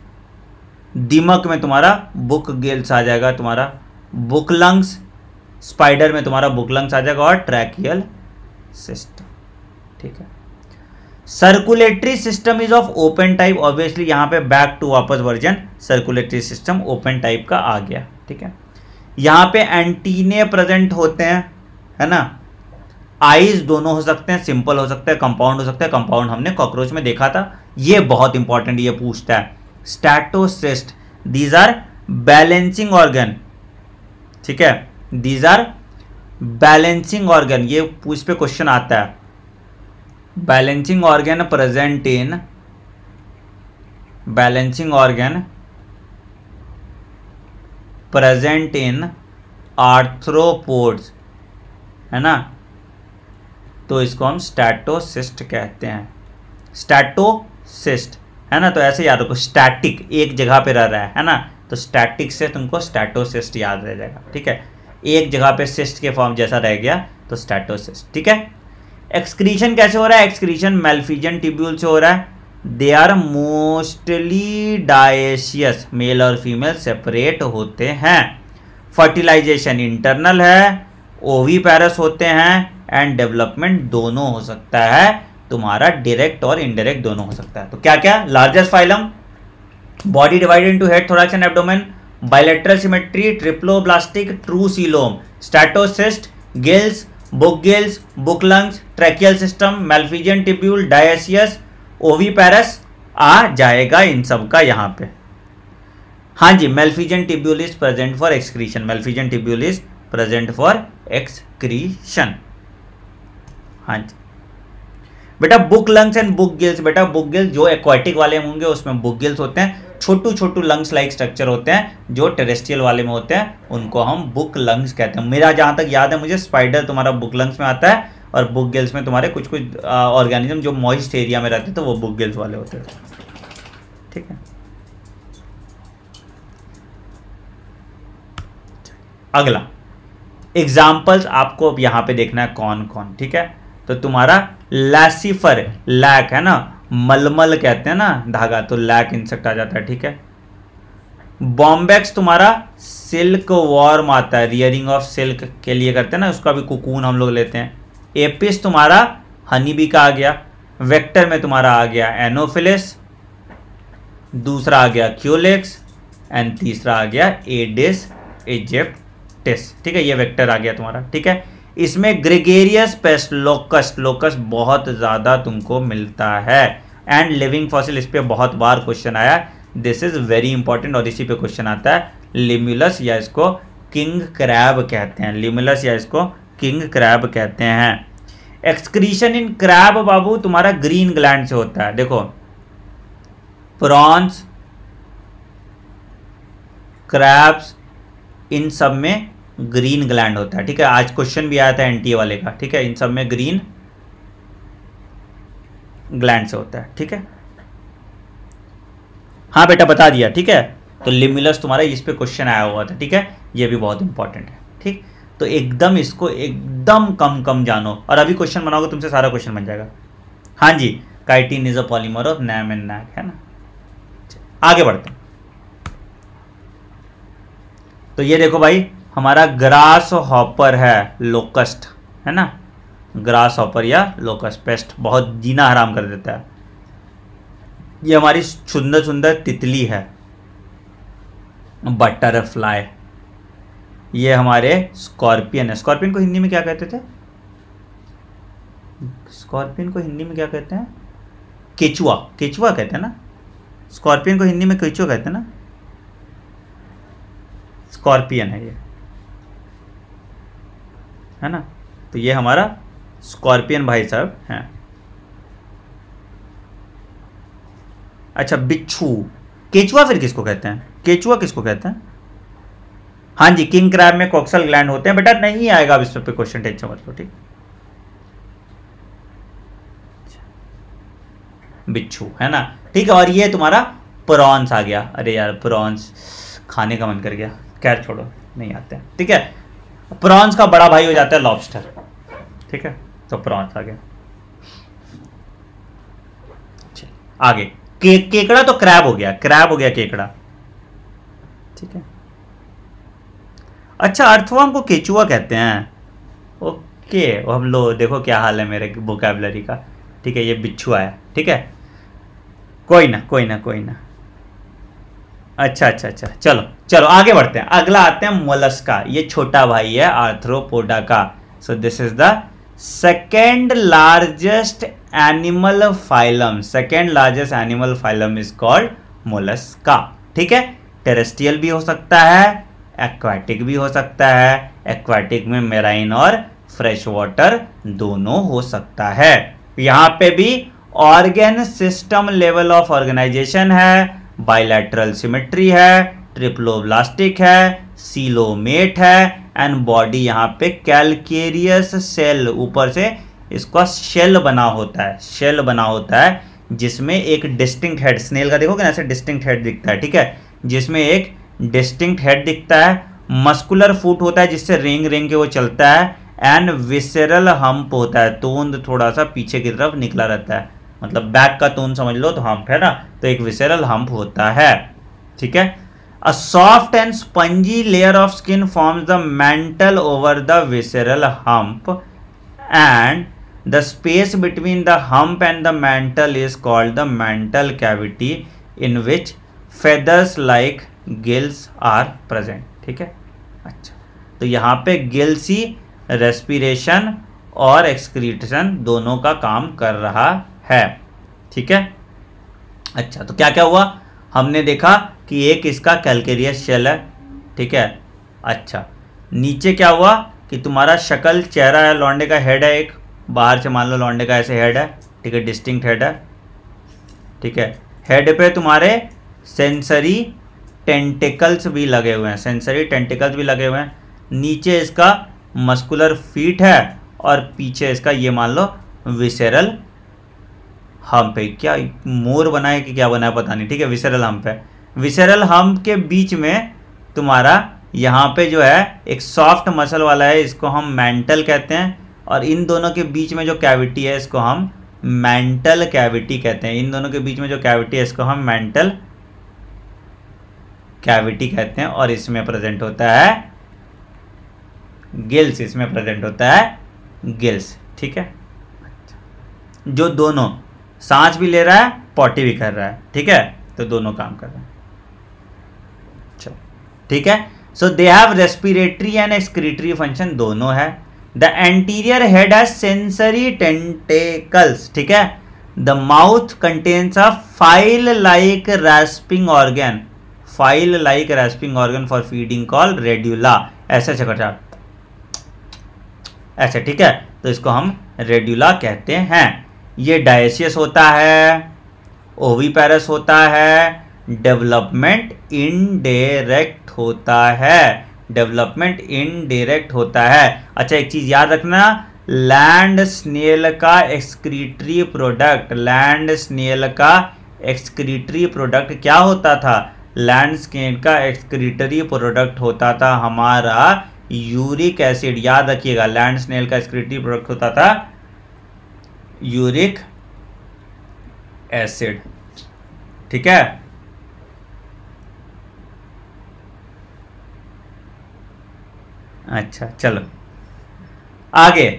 दिमक में तुम्हारा बुक गिल्स आ जाएगा तुम्हारा बुक लंग्स स्पाइडर में तुम्हारा बुक लंग्स आ जाएगा और ट्रैकियल सिस्टम ठीक है circulatory system is of open type obviously यहां पे बैक टू वापस version circulatory system open type का आ गया ठीक है यहां पे एंटीने प्रेजेंट होते हैं है ना आईज दोनों हो सकते हैं सिंपल हो सकते हैं कंपाउंड हो सकता है कंपाउंड हमने कॉकरोच में देखा था ये बहुत इंपॉर्टेंट ये पूछता है statocyst these are balancing organ ठीक है दीज आर बैलेंसिंग ऑर्गन ये इस पे क्वेश्चन आता है balancing organ present in balancing organ present in arthropods है ना तो इसको हम स्टैटोसिस्ट कहते हैं स्टैटोसिस्ट है ना तो ऐसे याद रखो स्टैटिक एक जगह पे रह रहा है है ना तो स्टैटिक से तुमको स्टैटोसिस्ट याद रह जाएगा ठीक है एक जगह पे सिस्ट के फॉर्म जैसा रह गया तो स्टैटोसिस्ट ठीक है एक्सक्रीशन कैसे हो रहा है एक्सक्रीशन मेलफीजन टिब्यूल से हो रहा है they are mostly dioecious male और फीमेल सेपरेट होते हैं फर्टिलाइजेशन इंटरनल है ओवी पैरस होते हैं एंड डेवलपमेंट दोनों हो सकता है तुम्हारा डायरेक्ट और इनडायरेक्ट दोनों हो सकता है तो क्या क्या largest phylum body divided into head थोड़ा and abdomen bilateral symmetry triploblastic true coelom statocyst gills book book book lungs tracheal system Malpighian tubule dioecious oviparous आ जाएगा इन सब का यहाँ पे हाँ जी Malpighian tubule is present for excretion Malpighian tubule is present for excretion हाँ जी बेटा book lungs and book gills बेटा बुक गिल्स जो एक्वाटिक वाले होंगे उसमें बुक गिल्स होते हैं छोटू छोटू लंग्स लाइक स्ट्रक्चर होते हैं जो टेरेस्ट्रियल वाले में होते हैं उनको हम बुक लंग्स कहते हैं मेरा जहाँ तक याद है मुझे स्पाइडर तुम्हारा बुक लंग्स में आता है और बुक गिल्स में तुम्हारे कुछ कुछ ऑर्गेनिज्म जो मॉइस्ट एरिया में रहते तो वो बुक गिल्स वाले होते थे ठीक है अगला एग्जाम्पल्स आपको अब यहाँ पे देखना है कौन कौन ठीक है तो तुम्हारा लैसीफर लैक है ना मलमल कहते हैं ना धागा तो लैक इंसेक्ट आ जाता है ठीक है बॉम्बेक्स तुम्हारा सिल्क वॉर्म आता है रियरिंग ऑफ सिल्क के लिए करते हैं ना उसका भी कुकून हम लोग लेते हैं एपिस तुम्हारा हनी बी का आ गया वेक्टर में तुम्हारा आ गया एनोफिलिस दूसरा आ गया क्यूलेक्स एंड तीसरा आ गया एडिस इजिप्टिस ठीक है ये वेक्टर आ गया तुम्हारा ठीक है इसमें ग्रेगेरियस पेस्ट लोकस लोकस बहुत ज़्यादा तुमको मिलता है एंड लिविंग फॉसिल इस पर बहुत बार क्वेश्चन आया दिस इज़ वेरी इंपॉर्टेंट और इसी पे क्वेश्चन आता है लिम्यूलस या इसको किंग क्रैब कहते हैं लिम्यूलस या इसको किंग क्रैब कहते हैं एक्सक्रीशन इन क्रैब बाबू तुम्हारा ग्रीन ग्लैंड से होता है देखो प्रॉन्स क्रैब्स इन सब में ग्रीन ग्लैंड होता है ठीक है आज क्वेश्चन भी आया था एनटीए वाले का ठीक है इन सब में ग्रीन ग्लैंड से होता है ठीक है हाँ बेटा बता दिया ठीक है तो लिमिलस तुम्हारा इस पर क्वेश्चन आया हुआ था ठीक है ये भी बहुत इंपॉर्टेंट है ठीक तो एकदम इसको एकदम कम कम जानो और अभी क्वेश्चन बनाओगे तुमसे सारा क्वेश्चन बन जाएगा हाँ जी chitin is a polymer of NAM and NAG है ना आगे बढ़ते तो ये देखो भाई हमारा ग्रास हॉपर है लोकस्ट है ना ग्रास हॉपर या लोकस्ट पेस्ट बहुत जीना हराम कर देता है ये हमारी सुंदर सुंदर तितली है बटरफ्लाई ये हमारे स्कॉर्पियन है स्कॉर्पियन को हिंदी में क्या कहते थे स्कॉर्पियन को हिंदी में क्या कहते हैं केचुआ केचुआ कहते हैं ना स्कॉर्पियन को हिंदी में केचुआ कहते हैं ना स्कॉर्पियन है ये है ना तो ये हमारा स्कॉर्पियन भाई साहब है अच्छा बिच्छू केचुआ फिर किसको कहते हैं केचुआ किसको कहते हैं हाँ जी किंग क्रैब में कॉक्सल ग्लैंड होते हैं बेटा नहीं आएगा अब इस पर क्वेश्चन टेंशन मत लो ठीक बिच्छू है ना ठीक है और ये तुम्हारा प्रॉन्स आ गया अरे यार प्रॉन्स खाने का मन कर गया खैर छोड़ो नहीं आते ठीक है प्रॉन्स का बड़ा भाई हो जाता है लॉबस्टर ठीक है तो प्रॉन्स आ गया आगे के, केकड़ा तो क्रैब हो गया क्रैब हो गया केकड़ा ठीक है अच्छा अर्थवाम को केचुआ कहते हैं ओके हम लोग देखो क्या हाल है मेरे वोकेबलरी का ठीक है ये बिच्छुआ है ठीक है कोई ना कोई ना कोई ना अच्छा अच्छा अच्छा चलो चलो आगे बढ़ते हैं अगला आते हैं मोलस्का ये छोटा भाई है आर्थ्रोपोडा का so this is the second largest animal phylum second largest animal phylum is called Mollusca ठीक है टेरेस्टियल भी हो सकता है एक्वाटिक भी हो सकता है एक्वाटिक में मेराइन और फ्रेश वाटर दोनों हो सकता है यहां पे भी organ system level of organisation है बायलैटरल सिमेट्री है ट्रिप्लोब्लास्टिक है सीलोमेट है एंड बॉडी यहाँ पे कैलकेरियस सेल ऊपर से इसका शेल बना होता है शेल बना होता है जिसमें एक डिस्टिंक्ट हेड स्नेल का देखोगे ना ऐसे डिस्टिंक्ट हेड दिखता है ठीक है जिसमें एक डिस्टिंक्ट हेड दिखता है मस्कुलर फूट होता है जिससे रेंग रेंग के वो चलता है एंड विसरल हम्प होता है तोंद थोड़ा सा पीछे की तरफ निकला रहता है मतलब बैक का टोन समझ लो तो हम्प है ना तो एक विसेरल हम्प होता है ठीक है a soft and spongy layer of skin forms the mantle over the visceral hump and the space between the hump and the mantle is called the mantle cavity in which feathers like gills are present ठीक है अच्छा तो यहाँ पे गिल्सी respiration और एक्सक्रीटेशन दोनों का काम कर रहा है ठीक है अच्छा तो क्या क्या हुआ हमने देखा कि एक इसका कैलकेरियस शेल है ठीक है अच्छा नीचे क्या हुआ कि तुम्हारा शक्ल चेहरा है लौंडे का हेड है एक बाहर से मान लो लौंडे का ऐसे हेड है ठीक है डिस्टिंक्ट हेड है ठीक है हेड पे तुम्हारे सेंसरी टेंटिकल्स भी लगे हुए हैं सेंसरी टेंटिकल्स भी लगे हुए हैं नीचे इसका मस्कुलर फीट है और पीछे इसका ये मान लो विसेरल हम्प है क्या मोर बना है कि क्या बना पता नहीं ठीक है विसरल हम्प है विसरल हम्प के बीच में तुम्हारा यहाँ पे जो है एक सॉफ्ट मसल वाला है इसको हम मेंटल कहते हैं और इन दोनों के बीच में जो कैविटी है इसको हम मेंटल कैविटी कहते हैं इन दोनों के बीच में जो कैविटी है इसको हम मेंटल कैविटी कहते हैं और इसमें प्रेजेंट होता है गिल्स इसमें प्रेजेंट होता है गिल्स ठीक है जो दोनों सांस भी ले रहा है पॉटी भी कर रहा है ठीक है तो दोनों काम कर रहे हैं चलो ठीक है so they have respiratory and excretory function दोनों है the anterior head has sensory tentacles ठीक है the mouth contains a file like rasping organ file like rasping organ for feeding call radula ऐसे ऐसे कर ऐसे ठीक है तो इसको हम रेड्यूला कहते हैं ये डायसियस होता है ओवीपैरस होता है डेवलपमेंट इनडायरेक्ट होता है डेवलपमेंट इनडायरेक्ट होता है अच्छा एक चीज़ याद रखना लैंड स्नेल का एक्सक्रीटरी प्रोडक्ट लैंड स्नेल का एक्सक्रीटरी प्रोडक्ट क्या होता था लैंड स्नेल का एक्सक्रीटरी प्रोडक्ट होता था हमारा यूरिक एसिड याद रखिएगा लैंड स्नेल का एक्सक्रीटरी प्रोडक्ट होता था यूरिक एसिड ठीक है अच्छा चलो आगे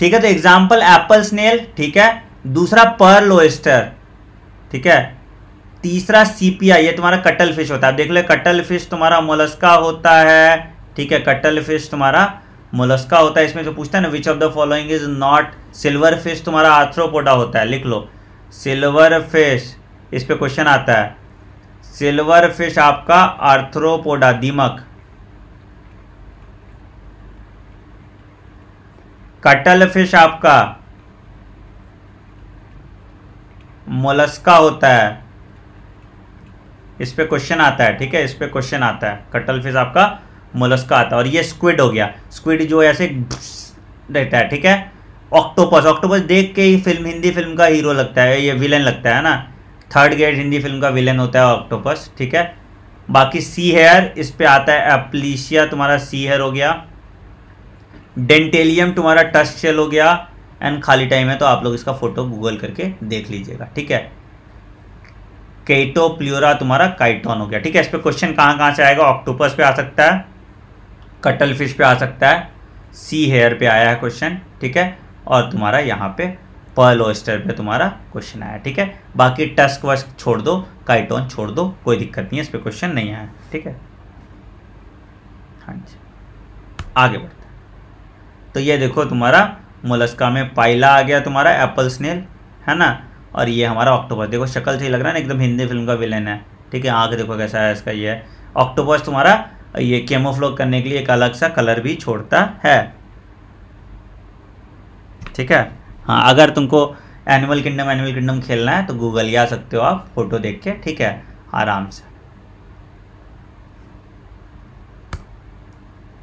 ठीक है तो एग्जाम्पल एप्पल स्नेल ठीक है दूसरा पर्ल ओस्टर ठीक है तीसरा सीपीआई ये तुम्हारा कटल फिश होता है देख ले कटल फिश तुम्हारा मोलस्का होता है ठीक है कटल फिश तुम्हारा मोलस्का होता है इसमें जो पूछता है ना which of the following is not silver fish तुम्हारा आर्थ्रोपोडा होता है लिख लो सिल्वर फिश इस पर क्वेश्चन आता है सिल्वर फिश आपका आर्थ्रोपोडा दीमक कटल फिश आपका मोलस्का होता है इस पर क्वेश्चन आता है ठीक है इस पर क्वेश्चन आता है कटल फिश आपका मोलस्का आता है और ये स्क्विड हो गया स्क्विड जो ऐसे रहता है ठीक है ऑक्टोपस ऑक्टोपस देख के ही फिल्म हिंदी फिल्म का हीरो लगता है ये विलन लगता है ना थर्ड ग्रेड हिंदी फिल्म का विलेन होता है ऑक्टोपस ठीक है बाकी सी हेयर इस पर आता है एप्लीशिया तुम्हारा सी हेयर हो गया डेंटेलियम तुम्हारा टस्ट शेल हो गया एंड खाली टाइम है तो आप लोग इसका फोटो गूगल करके देख लीजिएगा ठीक है केटो प्लियोरा तुम्हारा काइटॉन हो गया ठीक है इस पर क्वेश्चन कहाँ कहाँ से आएगा ऑक्टोपस पे आ सकता है कटल फिश पे आ सकता है सी हेयर पे आया है क्वेश्चन ठीक है और तुम्हारा यहाँ पे पर्ल ऑस्टर पे तुम्हारा क्वेश्चन आया ठीक है बाकी टस्क वस्क छोड़ दो काइटोन छोड़ दो कोई दिक्कत नहीं है इस पर क्वेश्चन नहीं आया ठीक है हाँ जी आगे बढ़ते तो ये देखो तुम्हारा मोलस्का में पाइला आ गया तुम्हारा एप्पल स्नेल है ना और ये हमारा ऑक्टोपस देखो शक्ल से ही लग रहा है ना एकदम हिंदी फिल्म का विलेन है ठीक है आँख देखो कैसा है इसका ये है ऑक्टोपस तुम्हारा ये केमोफ्लो करने के लिए एक अलग सा कलर भी छोड़ता है ठीक है हाँ अगर तुमको एनिमल किंगडम एनिमल किंगडम खेलना है तो गूगल आ सकते हो आप फोटो देख के ठीक है आराम से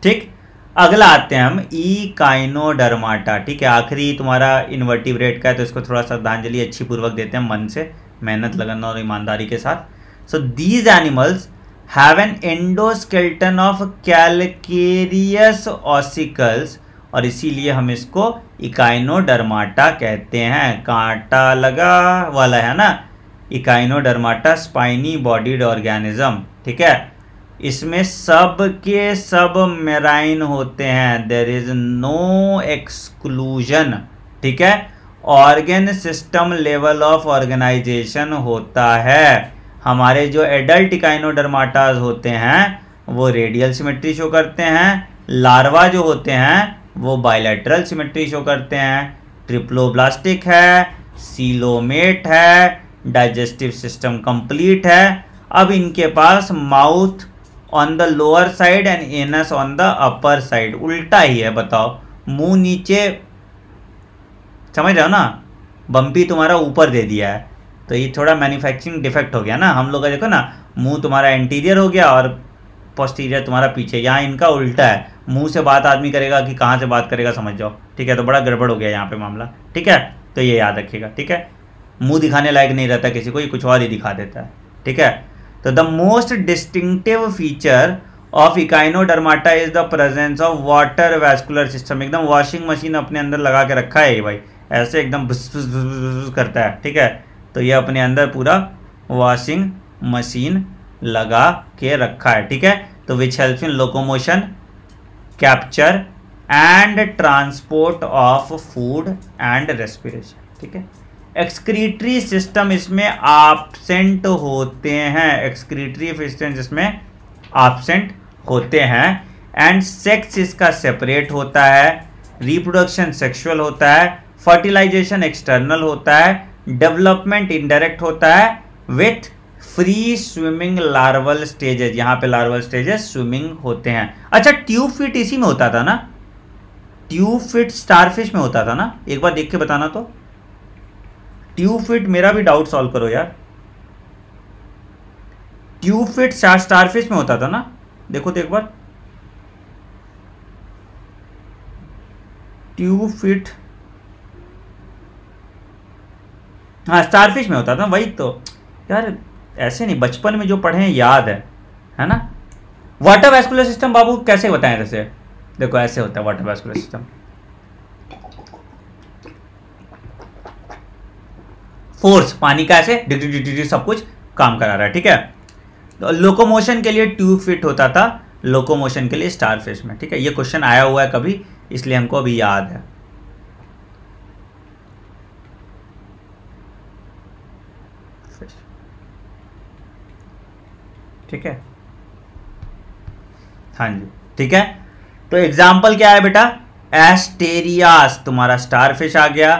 ठीक अगला आते हैं हम ई काइनोडर्माटा ठीक है आखिरी तुम्हारा इन्वर्टिब्रेट का है तो इसको थोड़ा श्रद्धांजलि अच्छी पूर्वक देते हैं मन से मेहनत लगन और ईमानदारी के साथ so these animals have an endoskeleton of calcareous ossicles और इसीलिए हम इसको इकाइनोडर्माटा कहते हैं कांटा लगा वाला है ना इकाइनोडर्माटा स्पाइनी बॉडीड ऑर्गेनिज्म ठीक है इसमें सब के सब मेराइन होते हैं देर इज नो एक्सक्लूजन ठीक है organ system level of organisation होता है हमारे जो एडल्ट इकाइनोडर्माटाज होते हैं वो रेडियल सिमेट्री शो करते हैं लार्वा जो होते हैं वो बायलैटरल सिमेट्री शो करते हैं ट्रिप्लोब्लास्टिक है सीलोमेट है डाइजेस्टिव सिस्टम कंप्लीट है अब इनके पास mouth on the lower side and anus on the upper side उल्टा ही है बताओ मुंह नीचे समझ रहे हो ना बम्पी तुम्हारा ऊपर दे दिया है तो ये थोड़ा मैन्युफैक्चरिंग डिफेक्ट हो गया ना हम लोग का देखो ना मुंह तुम्हारा इंटीरियर हो गया और पोस्टीरियर तुम्हारा पीछे यहाँ इनका उल्टा है मुंह से बात आदमी करेगा कि कहाँ से बात करेगा समझ जाओ ठीक है तो बड़ा गड़बड़ हो गया यहाँ पे मामला ठीक है तो ये याद रखिएगा ठीक है मुंह दिखाने लायक नहीं रहता किसी को ये कुछ और ही दिखा देता है ठीक है तो the most distinctive feature of Echinodermata is the presence of water vascular system एकदम वॉशिंग मशीन अपने अंदर लगा के रखा है ये भाई ऐसे एकदम करता है ठीक है तो ये अपने अंदर पूरा वॉशिंग मशीन लगा के रखा है ठीक है तो which help in locomotion capture and transport of food and respiration ठीक है एक्सक्रीटरी सिस्टम इसमें आपसेंट होते हैं एक्सक्रीटरी सिस्टम जिसमें आपसेंट होते हैं एंड सेक्स इसका सेपरेट होता है रिप्रोडक्शन सेक्सुअल होता है फर्टिलाइजेशन एक्सटर्नल होता है डेवलपमेंट इनडायरेक्ट होता है with free swimming larval stages यहां पे लार्वल स्टेजेस स्विमिंग होते हैं अच्छा ट्यूब फिट इसी में होता था ना ट्यूब फिट स्टारफिश में होता था ना एक बार देख के बताना तो ट्यूब फिट मेरा भी डाउट सॉल्व करो यार ट्यूब फिट स्टारफिश में होता था ना देखो तो एक बार ट्यूब फिट हाँ स्टारफिश में होता था वही तो यार ऐसे नहीं बचपन में जो पढ़े हैं याद है है ना वाटर वैस्कुलर सिस्टम बाबू कैसे बताएं जैसे देखो ऐसे होता है वाटर वैस्कुलर सिस्टम फोर्स पानी का ऐसे डिग्री डिग्री सब कुछ काम करा रहा है ठीक है तो लोकोमोशन के लिए ट्यूब फिट होता था लोकोमोशन के लिए स्टार फिश में ठीक है ये क्वेश्चन आया हुआ है कभी इसलिए हमको अभी याद है ठीक है हाँ जी ठीक है तो एग्जाम्पल क्या है बेटा एस्टेरियास तुम्हारा स्टारफिश आ गया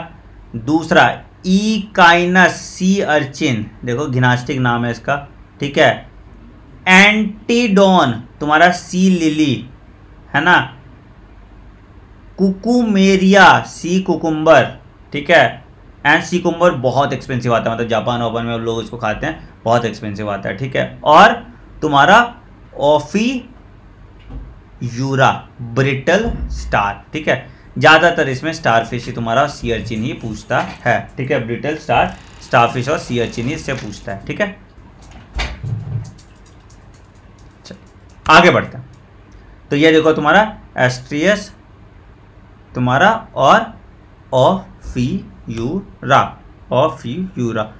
दूसरा ई काइनस सी अर्चिन देखो घिनास्टिक नाम है इसका ठीक है एंटीडोन तुम्हारा सी लिली है ना कुकुमेरिया सी कुकुम्बर ठीक है एंड सी कुकुम्बर बहुत एक्सपेंसिव आता है मतलब जापान ओपन में लोग इसको खाते हैं बहुत एक्सपेंसिव आता है ठीक है और तुम्हारा ऑफी यूरा ब्रिटल स्टार ठीक है ज़्यादातर इसमें स्टार फिश ही तुम्हारा सीअर्चिन ही पूछता है ठीक है ब्रिटल स्टार स्टार फिश और सीअर्चिन ही इससे पूछता है ठीक है आगे बढ़ते तो ये देखो तुम्हारा एस्ट्रियस तुम्हारा और Ophiura Ophiura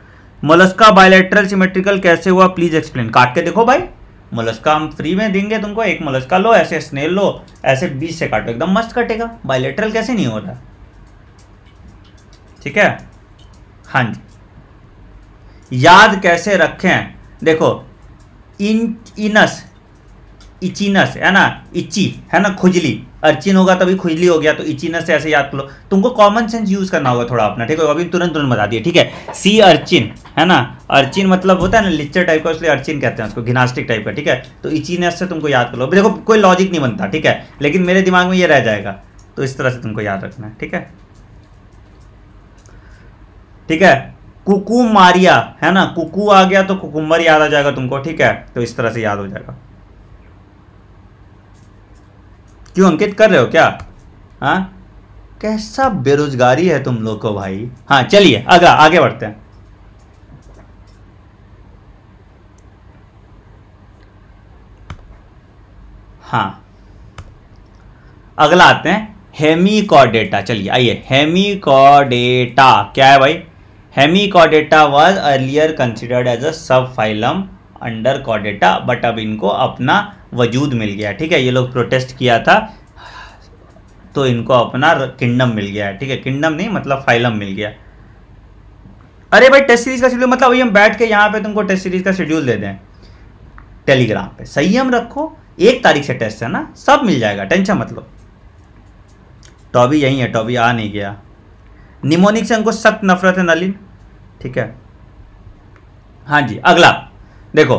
Mollusca bilateral symmetrical कैसे हुआ प्लीज एक्सप्लेन काट के देखो भाई मोलस्का हम फ्री में देंगे तुमको एक मोलस्का लो ऐसे स्नेल लो ऐसे बीच से काटो एकदम मस्त कटेगा बायोलेट्रल कैसे नहीं हो रहा ठीक है हाँ जी याद कैसे रखें देखो इन इनस इचिनस है ना इची है ना खुजली अर्चिन होगा तभी खुजली हो गया तो इचिनस से ऐसे याद कर लो तुमको कॉमन सेंस यूज करना होगा थोड़ा अपना ठीक है अभी तुरंत तुरंत बता दिए ठीक है सी अर्चिन है ना अर्चिन मतलब होता है ना लिच्चर टाइप का इसलिए अर्चिन कहते हैं उसको घिनास्टिक टाइप का ठीक है तो इचिनस से तुमको याद कर लो देखो कोई लॉजिक नहीं बनता ठीक है लेकिन मेरे दिमाग में ये रह जाएगा तो इस तरह से तुमको याद रखना है ठीक है ठीक है कुकुमारिया है ना कुकू आ गया तो कुकुम्बर याद आ जाएगा तुमको ठीक है तो इस तरह से याद हो जाएगा क्यों अंकित कर रहे हो क्या हाँ कैसा बेरोजगारी है तुम लोग को भाई हाँ चलिए अगला आगे बढ़ते हैं हाँ अगला आते हैं हेमिकॉडेटा चलिए आइए हेमिकॉडेटा क्या है भाई Hemichordata was earlier considered as a sub phylum under कॉडेटा but अब इनको अपना वजूद मिल गया ठीक है ये लोग प्रोटेस्ट किया था तो इनको अपना किंगडम मिल गया ठीक है किंगडम नहीं मतलब फाइलम मिल गया अरे भाई टेस्ट सीरीज का शेड्यूल मतलब हम बैठ के यहाँ पे तुमको टेस्ट सीरीज का शेड्यूल दे दें टेलीग्राम पे संयम रखो एक तारीख से टेस्ट है ना सब मिल जाएगा टेंशन मतलब टॉबी यहीं है टॉबी आ नहीं गया निमोनिक से हमको सख्त नफरत है नलिन ठीक है हाँ जी अगला देखो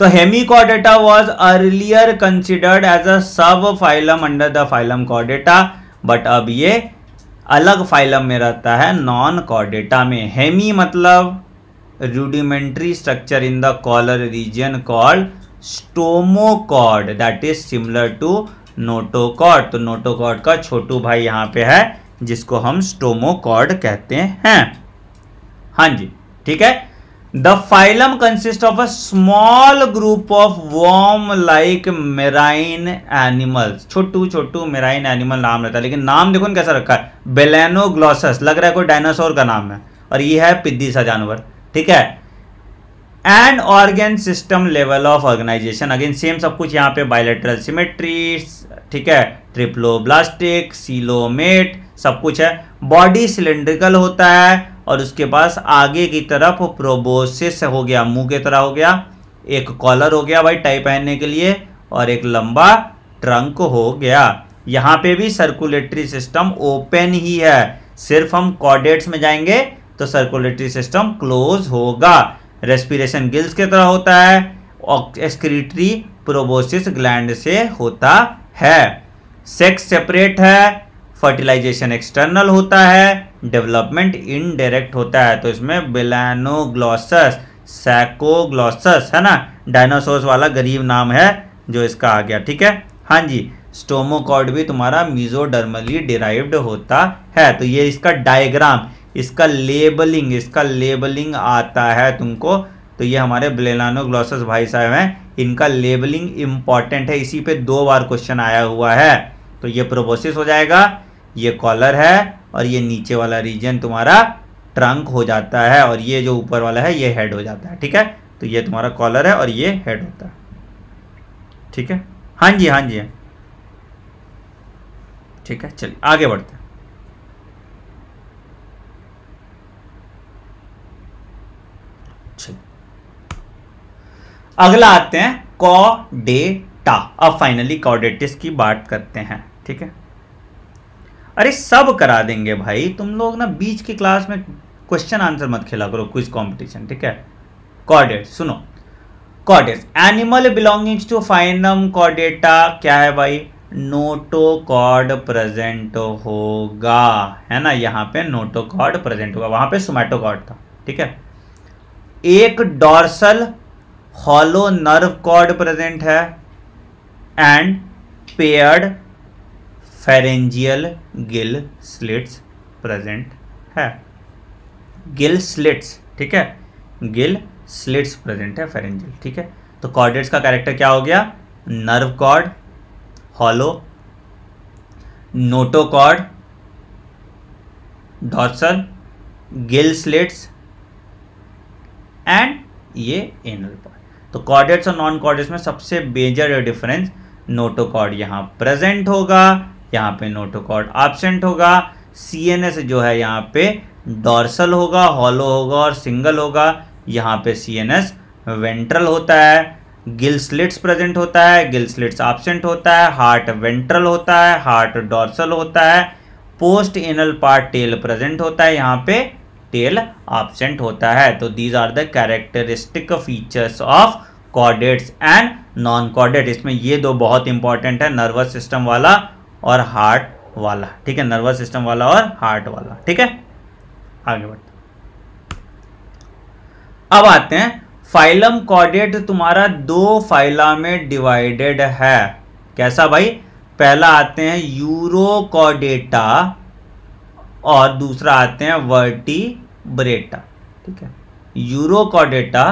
तो Hemichordata was earlier considered as a sub phylum under the phylum कॉडेटा बट अब ये अलग फाइलम में रहता है नॉन कॉडेटा में हेमी मतलब rudimentary structure in the collar region called stomochord that is similar to notochord तो नोटोकॉड का छोटू भाई यहाँ पे है जिसको हम स्टोमोकॉड कहते हैं हाँ जी ठीक है the phylum consist of a small group of worm like marine animals छोटू छोटू मेराइन एनिमल नाम रहता है लेकिन नाम देखो ना कैसा रखा है बेलेनोग्लॉसस लग रहा है कोई डायनासोर का नाम है और ये है पिद्दी सा जानवर ठीक है and organ system level of organisation again same सब कुछ यहाँ पे बायोलेट्रल सिमेट्री ठीक है ट्रिप्लोब्लास्टिक सीलोमेट सब कुछ है बॉडी सिलेंड्रिकल होता है और उसके पास आगे की तरफ प्रोबोसिस हो गया मुंह की तरह हो गया एक कॉलर हो गया भाई टाई पहनने के लिए और एक लंबा ट्रंक हो गया यहाँ पे भी सर्कुलेटरी सिस्टम ओपन ही है सिर्फ हम कॉर्डेट्स में जाएंगे तो सर्कुलेटरी सिस्टम क्लोज होगा रेस्पिरेशन गिल्स की तरह होता है एक्सक्रीटरी प्रोबोसिस ग्लैंड से होता है सेक्स सेपरेट है फर्टिलाइजेशन एक्सटर्नल होता है डेवलपमेंट इनडायरेक्ट होता है तो इसमें बिलानोग्लॉसस सैकोग्लॉसस है ना डायनासोर वाला गरीब नाम है जो इसका आ गया ठीक है हाँ जी स्टोमोकॉर्ड भी तुम्हारा मीजोडर्मली डिराइव्ड होता है तो ये इसका डायग्राम इसका लेबलिंग इसका लेबलिंग आता है तुमको तो ये हमारे ब्लेलानो ग्लॉसस भाई साहब हैं इनका लेबलिंग इंपॉर्टेंट है इसी पे दो बार क्वेश्चन आया हुआ है तो ये प्रोबोसिस हो जाएगा ये कॉलर है और ये नीचे वाला रीजन तुम्हारा ट्रंक हो जाता है और ये जो ऊपर वाला है ये हेड हो जाता है ठीक है तो ये तुम्हारा कॉलर है और ये हेड होता है ठीक है हाँ, हाँ जी हाँ जी ठीक है चलिए आगे बढ़ते हैं अगला आते हैं कॉडेटा अब फाइनली कॉडेटिस की बात करते हैं ठीक है अरे सब करा देंगे भाई तुम लोग ना बीच की क्लास में क्वेश्चन आंसर मत खेला करो क्विज कंपटीशन ठीक है कॉर्डेट सुनो chordate animal belongings to phylum Chordata क्या है भाई नोटोकॉर्ड प्रेजेंट होगा है ना यहाँ पे नोटोकॉर्ड प्रेजेंट होगा वहां पे सोमैटोकॉर्ड था ठीक है एक dorsal hollow nerve cord present है and paired pharyngeal gill slits present है गिल स्लिट्स ठीक है गिल स्लिट्स प्रेजेंट है फेरेंजियल ठीक है तो कॉर्डेट्स का कैरेक्टर क्या हो गया nerve cord hollow notochord dorsal gill slits and ये एनल पॉड तो कॉर्डेट्स और नॉन कॉर्डेट्स में सबसे मेजर डिफरेंस नोटोकॉर्ड यहां प्रेजेंट होगा यहाँ पे नोटोकॉर्ड एबसेंट होगा सी जो है यहाँ पे डॉर्सल होगा हॉलो होगा और सिंगल होगा यहाँ पे सी वेंट्रल होता है गिल स्लिट्स प्रेजेंट होता है गिल स्लिट्स एबसेंट होता है हार्ट वेंट्रल होता है हार्ट डॉर्सल होता है post anal part tail present होता है यहाँ पे टेल एबसेंट होता है तो these are the characteristic features of chordates and non chordate इसमें ये दो बहुत इंपॉर्टेंट है नर्वस सिस्टम वाला और हार्ट वाला ठीक है नर्वस सिस्टम वाला और हार्ट वाला ठीक है आगे बढ़ते अब आते हैं फाइलम कॉर्डिएट तुम्हारा दो फाइला में डिवाइडेड है कैसा भाई पहला आते हैं यूरोकॉडेटा और दूसरा आते हैं ब्रेटा ठीक है यूरोकॉडेटा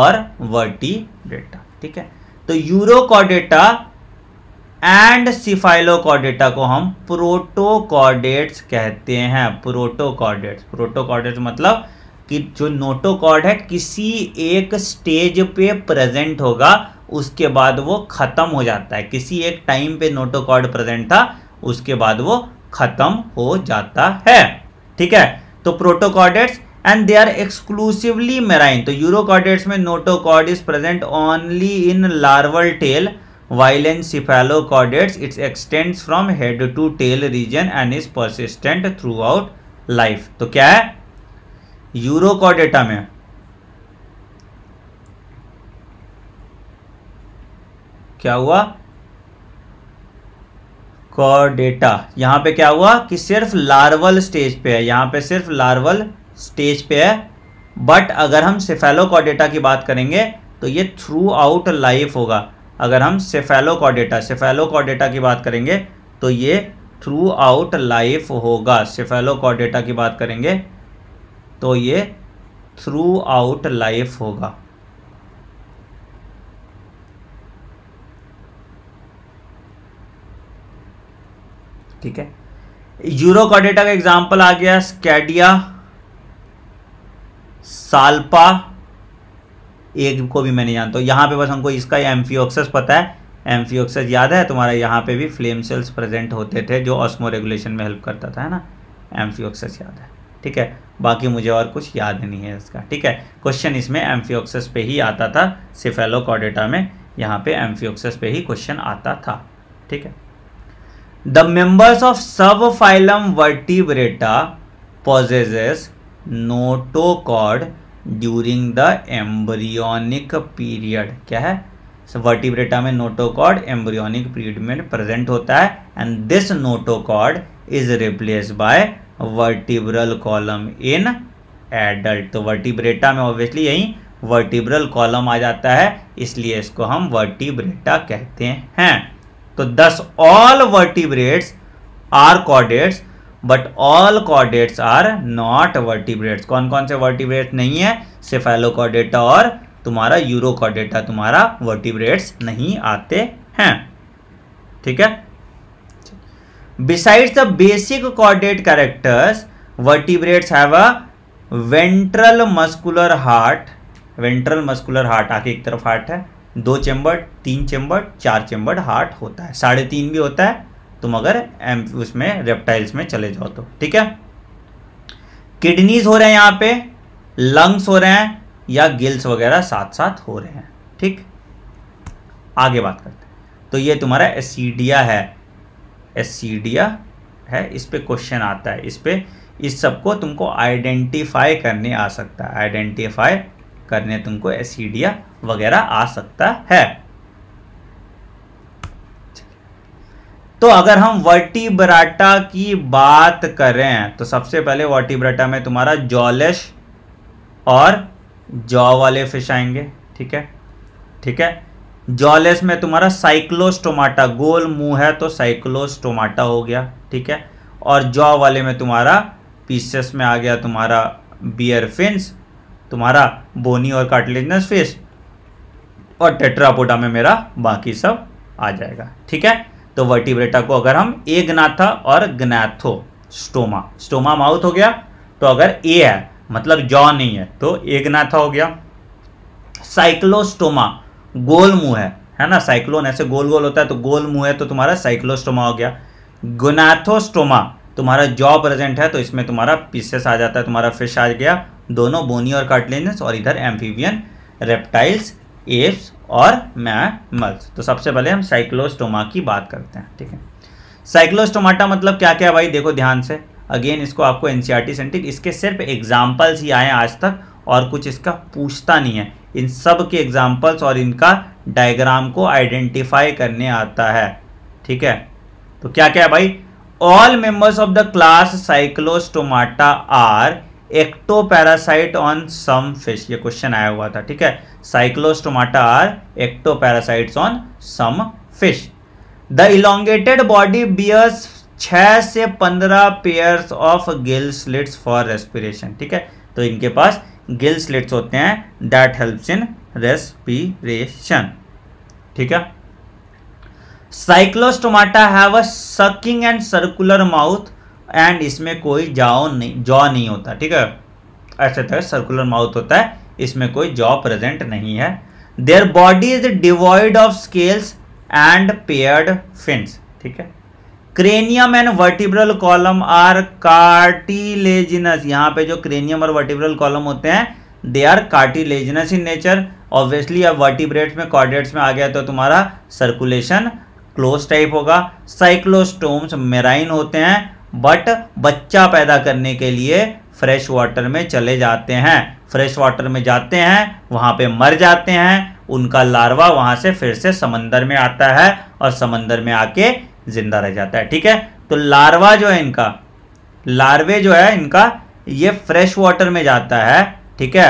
और वर्टी ब्रेटा ठीक है तो यूरोकॉडेटा एंड सिफाइलोकॉर्डेटा को हम प्रोटोकॉर्डेट्स कहते हैं प्रोटोकॉर्डेट्स प्रोटोकॉर्डेट्स मतलब कि जो नोटोकॉर्ड है किसी एक स्टेज पे प्रेजेंट होगा उसके बाद वो ख़त्म हो जाता है किसी एक टाइम पे नोटोकॉर्ड प्रेजेंट था उसके बाद वो ख़त्म हो जाता है ठीक है तो protochordates and they are exclusively marine तो यूरोकॉर्डेट्स में notochord is present only in larval tail While in its it from head to tail region and is persistent throughout life तो क्या है यूरोकॉर्डेटा में क्या हुआ कॉर्डेटा यहां पे क्या हुआ कि सिर्फ लार्वल स्टेज पे है यहां पे सिर्फ लार्वल स्टेज पे है बट अगर हम सिफेलोकॉर्डेटा की बात करेंगे तो ये थ्रू आउट लाइफ होगा अगर हम सेफेलोकॉडेटा सेफेलोकॉडेटा की बात करेंगे तो ये थ्रू आउट लाइफ होगा सेफेलोकॉडेटा की बात करेंगे तो ये थ्रू आउट लाइफ होगा ठीक है यूरोकॉडेटा का एग्जाम्पल आ गया स्कैडिया साल्पा एक को भी मैं नहीं जानता हूँ यहाँ पे बस हमको इसका एम्फियोक्सस पता है एम्फियोक्सस याद है तुम्हारा यहाँ पे भी फ्लेम सेल्स प्रेजेंट होते थे जो ऑस्मो रेगुलेशन में हेल्प करता था है ना एम्फियोक्सस याद है ठीक है बाकी मुझे और कुछ याद नहीं है इसका ठीक है क्वेश्चन इसमें एम्फियोक्सस पे ही आता था सिफेलोकॉडेटा में यहाँ पे एम्फियोक्सस पे ही क्वेश्चन आता था ठीक है the members of sub phylum Vertebrata possesses notochord during the embryonic period क्या है वर्टिब्रेटा में नोटोकॉर्ड एम्ब्रियोनिक पीरियड में प्रेजेंट होता है and this notochord is replace by vertebral column in adult तो वर्टिब्रेटा में ऑब्वियसली यही वर्टिब्रल कॉलम आ जाता है इसलिए इसको हम वर्टिब्रेटा कहते हैं तो thus all vertebrates are chordates but all chordates are not vertebrates कौन कौन से वर्टिब्रेट नहीं है सेफेलोकॉर्डेटा और तुम्हारा यूरोकॉर्डेटा तुम्हारा वर्टिब्रेट्स नहीं आते हैं ठीक है besides the basic chordate characters vertebrates have a ventral muscular heart ventral muscular आके एक तरफ हार्ट है दो चेंबर तीन चेंबर चार चेंबर हार्ट होता है साढ़े तीन भी होता है तुम अगर एम उसमें रेप्टाइल्स में चले जाओ तो ठीक है किडनीज हो रहे हैं यहाँ पे लंग्स हो रहे हैं या गिल्स वगैरह साथ साथ हो रहे हैं ठीक आगे बात करते हैं तो ये तुम्हारा एसीडिया है एसीडिया है इस पर क्वेश्चन आता है इस पर इस सबको तुमको आइडेंटिफाई करने आ सकता है आइडेंटिफाई करने तुमको एसीडिया वगैरह आ सकता है तो अगर हम वर्टिब्राटा की बात करें तो सबसे पहले वर्टिब्राटा में तुम्हारा जॉलेश और जॉ वाले फिश आएंगे ठीक है ठीक है जॉलेस में तुम्हारा साइक्लोस्टोमाटा गोल मुंह है तो साइक्लोस्टोमाटा हो गया ठीक है और जॉ वाले में तुम्हारा पीसेस में आ गया तुम्हारा बियर फिंस तुम्हारा बोनी और कार्टिलेजनस फिश और टेट्रापोटा में मेरा बाकी सब आ जाएगा ठीक है तो वर्टिब्रेटा को अगर हम ए ग्नाथा और ग्नाथो स्टोमा स्टोमा माउथ हो गया तो अगर ए है मतलब जॉ नहीं है तो ए गनाथा हो गया साइक्लोस्टोमा गोल मुंह है है ना साइक्लोन ऐसे गोल गोल होता है तो गोल मुंह है तो तुम्हारा साइक्लोस्टोमा हो गया गुनाथोस्टोमा तुम्हारा जॉ प्रेजेंट है तो इसमें तुम्हारा पीसेस आ जाता है तुम्हारा फिश आ गया दोनों बोनी और कार्टिलेजस और इधर एम्फीवियन रेप्टाइल्स एप्स और मैमल्स तो सबसे पहले हम साइक्लोस्टोमा की बात करते हैं ठीक है साइक्लोस्टोमाटा मतलब क्या क्या भाई देखो ध्यान से अगेन इसको आपको एन सेंटिक इसके सिर्फ एग्जाम्पल्स ही आए आज तक और कुछ इसका पूछता नहीं है इन सब के एग्जाम्पल्स और इनका डायग्राम को आइडेंटिफाई करने आता है ठीक है तो क्या क्या है भाई all members of the class Cyclostomata are ectoparasite on some fish ये क्वेश्चन आया हुआ था ठीक है Cyclostomata are parasite on some fish the elongated body bears छः से पंद्रह pair of gill slits for respiration ठीक है तो इनके पास गिल स्लिट्स होते हैं दैट हेल्प्स इन रेस्पिरेशन ठीक है Cyclostomata have a sucking and circular mouth and इसमें कोई जाओ नहीं जॉ नहीं होता ठीक है ऐसे तरह सर्कुलर माउथ होता है इसमें कोई जॉ प्रेजेंट नहीं है their body is devoid of scales and paired fins ठीक है cranium and vertebral column are cartilaginous यहाँ पे जो क्रेनियम और वर्टिब्रल कॉलम होते हैं they are cartilaginous in nature obviously अब वर्टिब्रेट्स में कॉर्डेट्स में आ गया तो तुम्हारा सर्कुलेशन क्लोज टाइप होगा साइक्लोस्टोम्स मेराइन होते हैं बट बच्चा पैदा करने के लिए फ्रेश वाटर में चले जाते हैं फ्रेश वाटर में जाते हैं वहाँ पे मर जाते हैं उनका लार्वा वहाँ से फिर से समंदर में आता है और समंदर में आके ज़िंदा रह जाता है ठीक है तो लार्वा जो है इनका लार्वे जो है इनका ये फ्रेश वाटर में जाता है ठीक है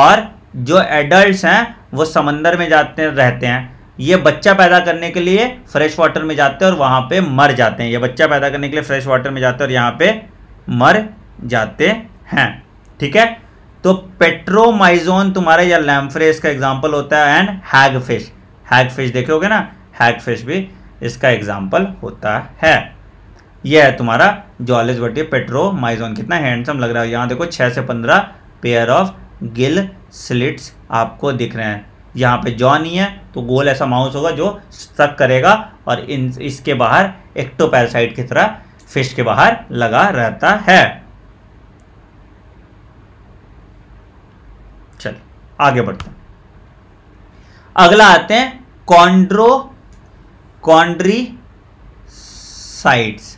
और जो एडल्ट हैं वो समंदर में जाते रहते हैं ये बच्चा पैदा करने के लिए फ्रेश वाटर में जाते हैं और वहां पे मर जाते हैं ये बच्चा पैदा करने के लिए फ्रेश वाटर में जाते हैं और यहाँ पे मर जाते हैं ठीक है तो पेट्रोमाइजोन तुम्हारे या लैम्फ्रेस का एग्जाम्पल होता है एंड हैग हैग फिश देखे होगे ना हैग फिश भी इसका एग्जाम्पल होता है यह है तुम्हारा जॉलेज बटी पेट्रोमाइजोन कितना हैंडसम लग रहा है यहाँ देखो छह से पंद्रह पेयर ऑफ गिल स्लिट्स आपको दिख रहे हैं यहाँ पे जॉ नहीं है तो गोल ऐसा माउस होगा जो स्ट्रक करेगा और इन इसके बाहर एक्टोपैरासाइट की तरह फिश के बाहर लगा रहता है चल आगे बढ़ते हैं अगला आते हैं कॉन्ड्रो कॉन्ड्री साइड्स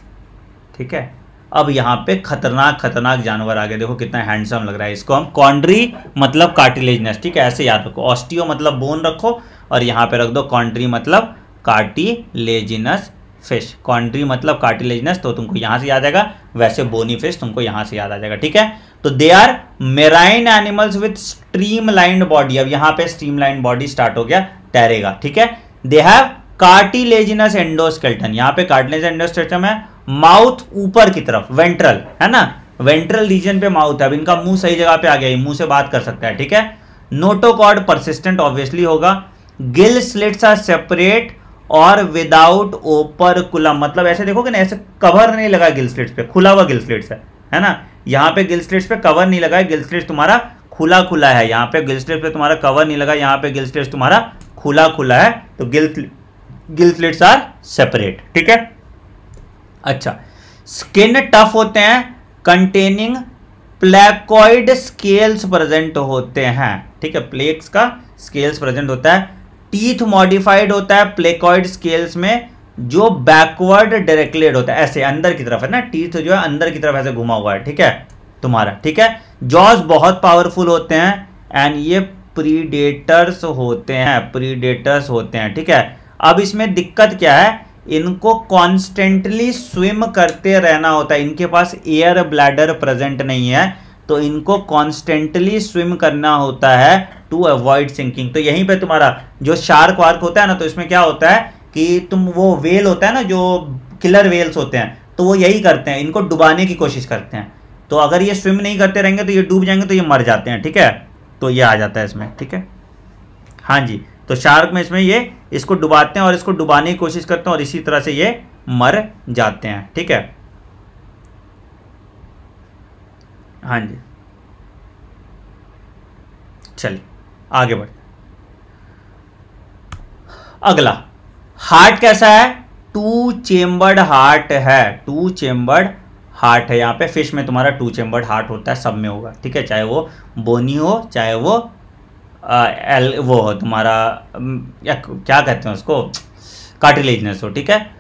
ठीक है अब यहाँ पे खतरनाक खतरनाक जानवर आ गए देखो कितना हैंडसम लग रहा है इसको हम कॉन्ड्री मतलब कार्टिलेजनेस ठीक है ऐसे याद रखो ऑस्टियो मतलब बोन रखो और यहाँ पे रख दो कॉन्ड्री मतलब कार्टिलेजिनस फिश कॉन्ड्री मतलब कार्टिलेजनस तो तुमको यहाँ से याद आएगा वैसे बोनी फिश तुमको यहाँ से याद आ जाएगा ठीक है तो they are marine animals with streamlined body अब यहाँ पे स्ट्रीम बॉडी स्टार्ट हो गया तैरेगा ठीक है दे हैव कार्टिलेजिनस एंडोस्केल्टन यहाँ पे कार्टिलेज एंडोस्केल्टन है माउथ ऊपर की तरफ वेंट्रल है ना वेंट्रल रीजन पे माउथ है अब इनका मुंह सही जगह पे आ गया मुंह से बात कर सकता है ठीक है नोटोकॉर्ड परसिस्टेंट ऑब्वियसली होगा गिल स्लिट्स आर सेपरेट और विदाउट ओपर कुलम मतलब ऐसे देखो कि ना ऐसे कवर नहीं लगा गिल स्लिट्स पे खुला हुआ गिल स्लिट्स है है ना यहाँ पे गिल स्लिट्स पे कवर नहीं लगा है गिल स्लिट्स तुम्हारा खुला खुला है यहाँ पे गिल स्लिट्स पे तुम्हारा कवर नहीं लगा यहाँ पे गिल स्लिट्स तुम्हारा खुला खुला है तो gill gill slits are separate ठीक है अच्छा स्किन टफ होते हैं कंटेनिंग प्लेकोइड स्केल्स प्रेजेंट होते हैं ठीक है प्लेक्स का स्केल्स प्रेजेंट होता है टीथ मॉडिफाइड होता है प्लेकोइड स्केल्स में जो बैकवर्ड डायरेक्टलेड होता है ऐसे अंदर की तरफ है ना टीथ जो है अंदर की तरफ ऐसे घुमा हुआ है ठीक है तुम्हारा ठीक है जॉज बहुत पावरफुल होते हैं एंड ये प्रीडेटर्स होते हैं प्रीडेटर्स होते हैं ठीक है अब इसमें दिक्कत क्या है इनको कॉन्स्टेंटली स्विम करते रहना होता है इनके पास एयर ब्लैडर प्रेजेंट नहीं है तो इनको कॉन्स्टेंटली स्विम करना होता है टू अवॉइड सिंकिंग तो यहीं पे तुम्हारा जो शार्क वार्क होता है ना तो इसमें क्या होता है कि तुम वो वेल होता है ना जो किलर वेल्स होते हैं तो वो यही करते हैं इनको डुबाने की कोशिश करते हैं तो अगर ये स्विम नहीं करते रहेंगे तो ये डूब जाएंगे तो ये मर जाते हैं ठीक है तो ये आ जाता है इसमें ठीक है हाँ जी तो शार्क में इसमें ये इसको डुबाते हैं और इसको डुबाने की कोशिश करते हैं और इसी तरह से ये मर जाते हैं ठीक है हाँ जी चलिए आगे बढ़ अगला हार्ट कैसा है टू चेम्बर्ड हार्ट है टू चेम्बर्ड हार्ट है यहां पे फिश में तुम्हारा टू चेम्बर्ड हार्ट होता है सब में होगा ठीक है चाहे वो बोनी हो चाहे वो एल वो हो तुम्हारा क्या कहते हैं उसको कार्टिलेजनेस हो ठीक है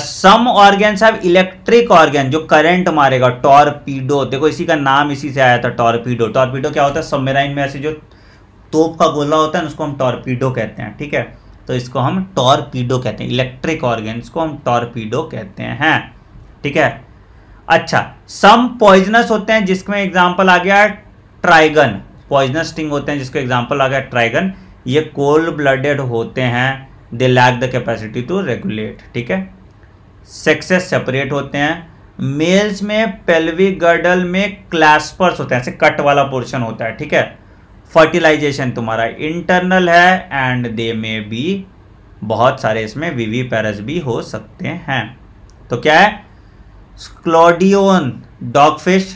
some organs have electric organ जो करंट मारेगा टॉरपीडो देखो इसी का नाम इसी से आया था टॉरपीडो टॉरपीडो क्या होता है सबमेराइन में ऐसे जो तोप का गोला होता है उसको हम टॉरपीडो कहते हैं ठीक है तो इसको हम टॉरपीडो कहते हैं इलेक्ट्रिक ऑर्गेन्स को हम टॉरपीडो कहते हैं ठीक है अच्छा सम पॉइजनस होते हैं जिसमें एग्जाम्पल आ गया ट्राइगन पॉइजनस स्टिंग होते हैं जिसको एग्जाम्पल आ गया ट्राइगन ये कोल्ड ब्लडेड होते हैं they lack the capacity to regulate ठीक है सेक्सेस सेपरेट होते हैं मेल्स में पेल्वी गर्डल में क्लास्पर्स होते हैं ऐसे कट वाला पोर्शन होता है ठीक है फर्टिलाइजेशन तुम्हारा इंटरनल है एंड दे मे बी बहुत सारे इसमें वीवी पैरस भी हो सकते हैं तो क्या है स्क्लोडियोन डॉगफिश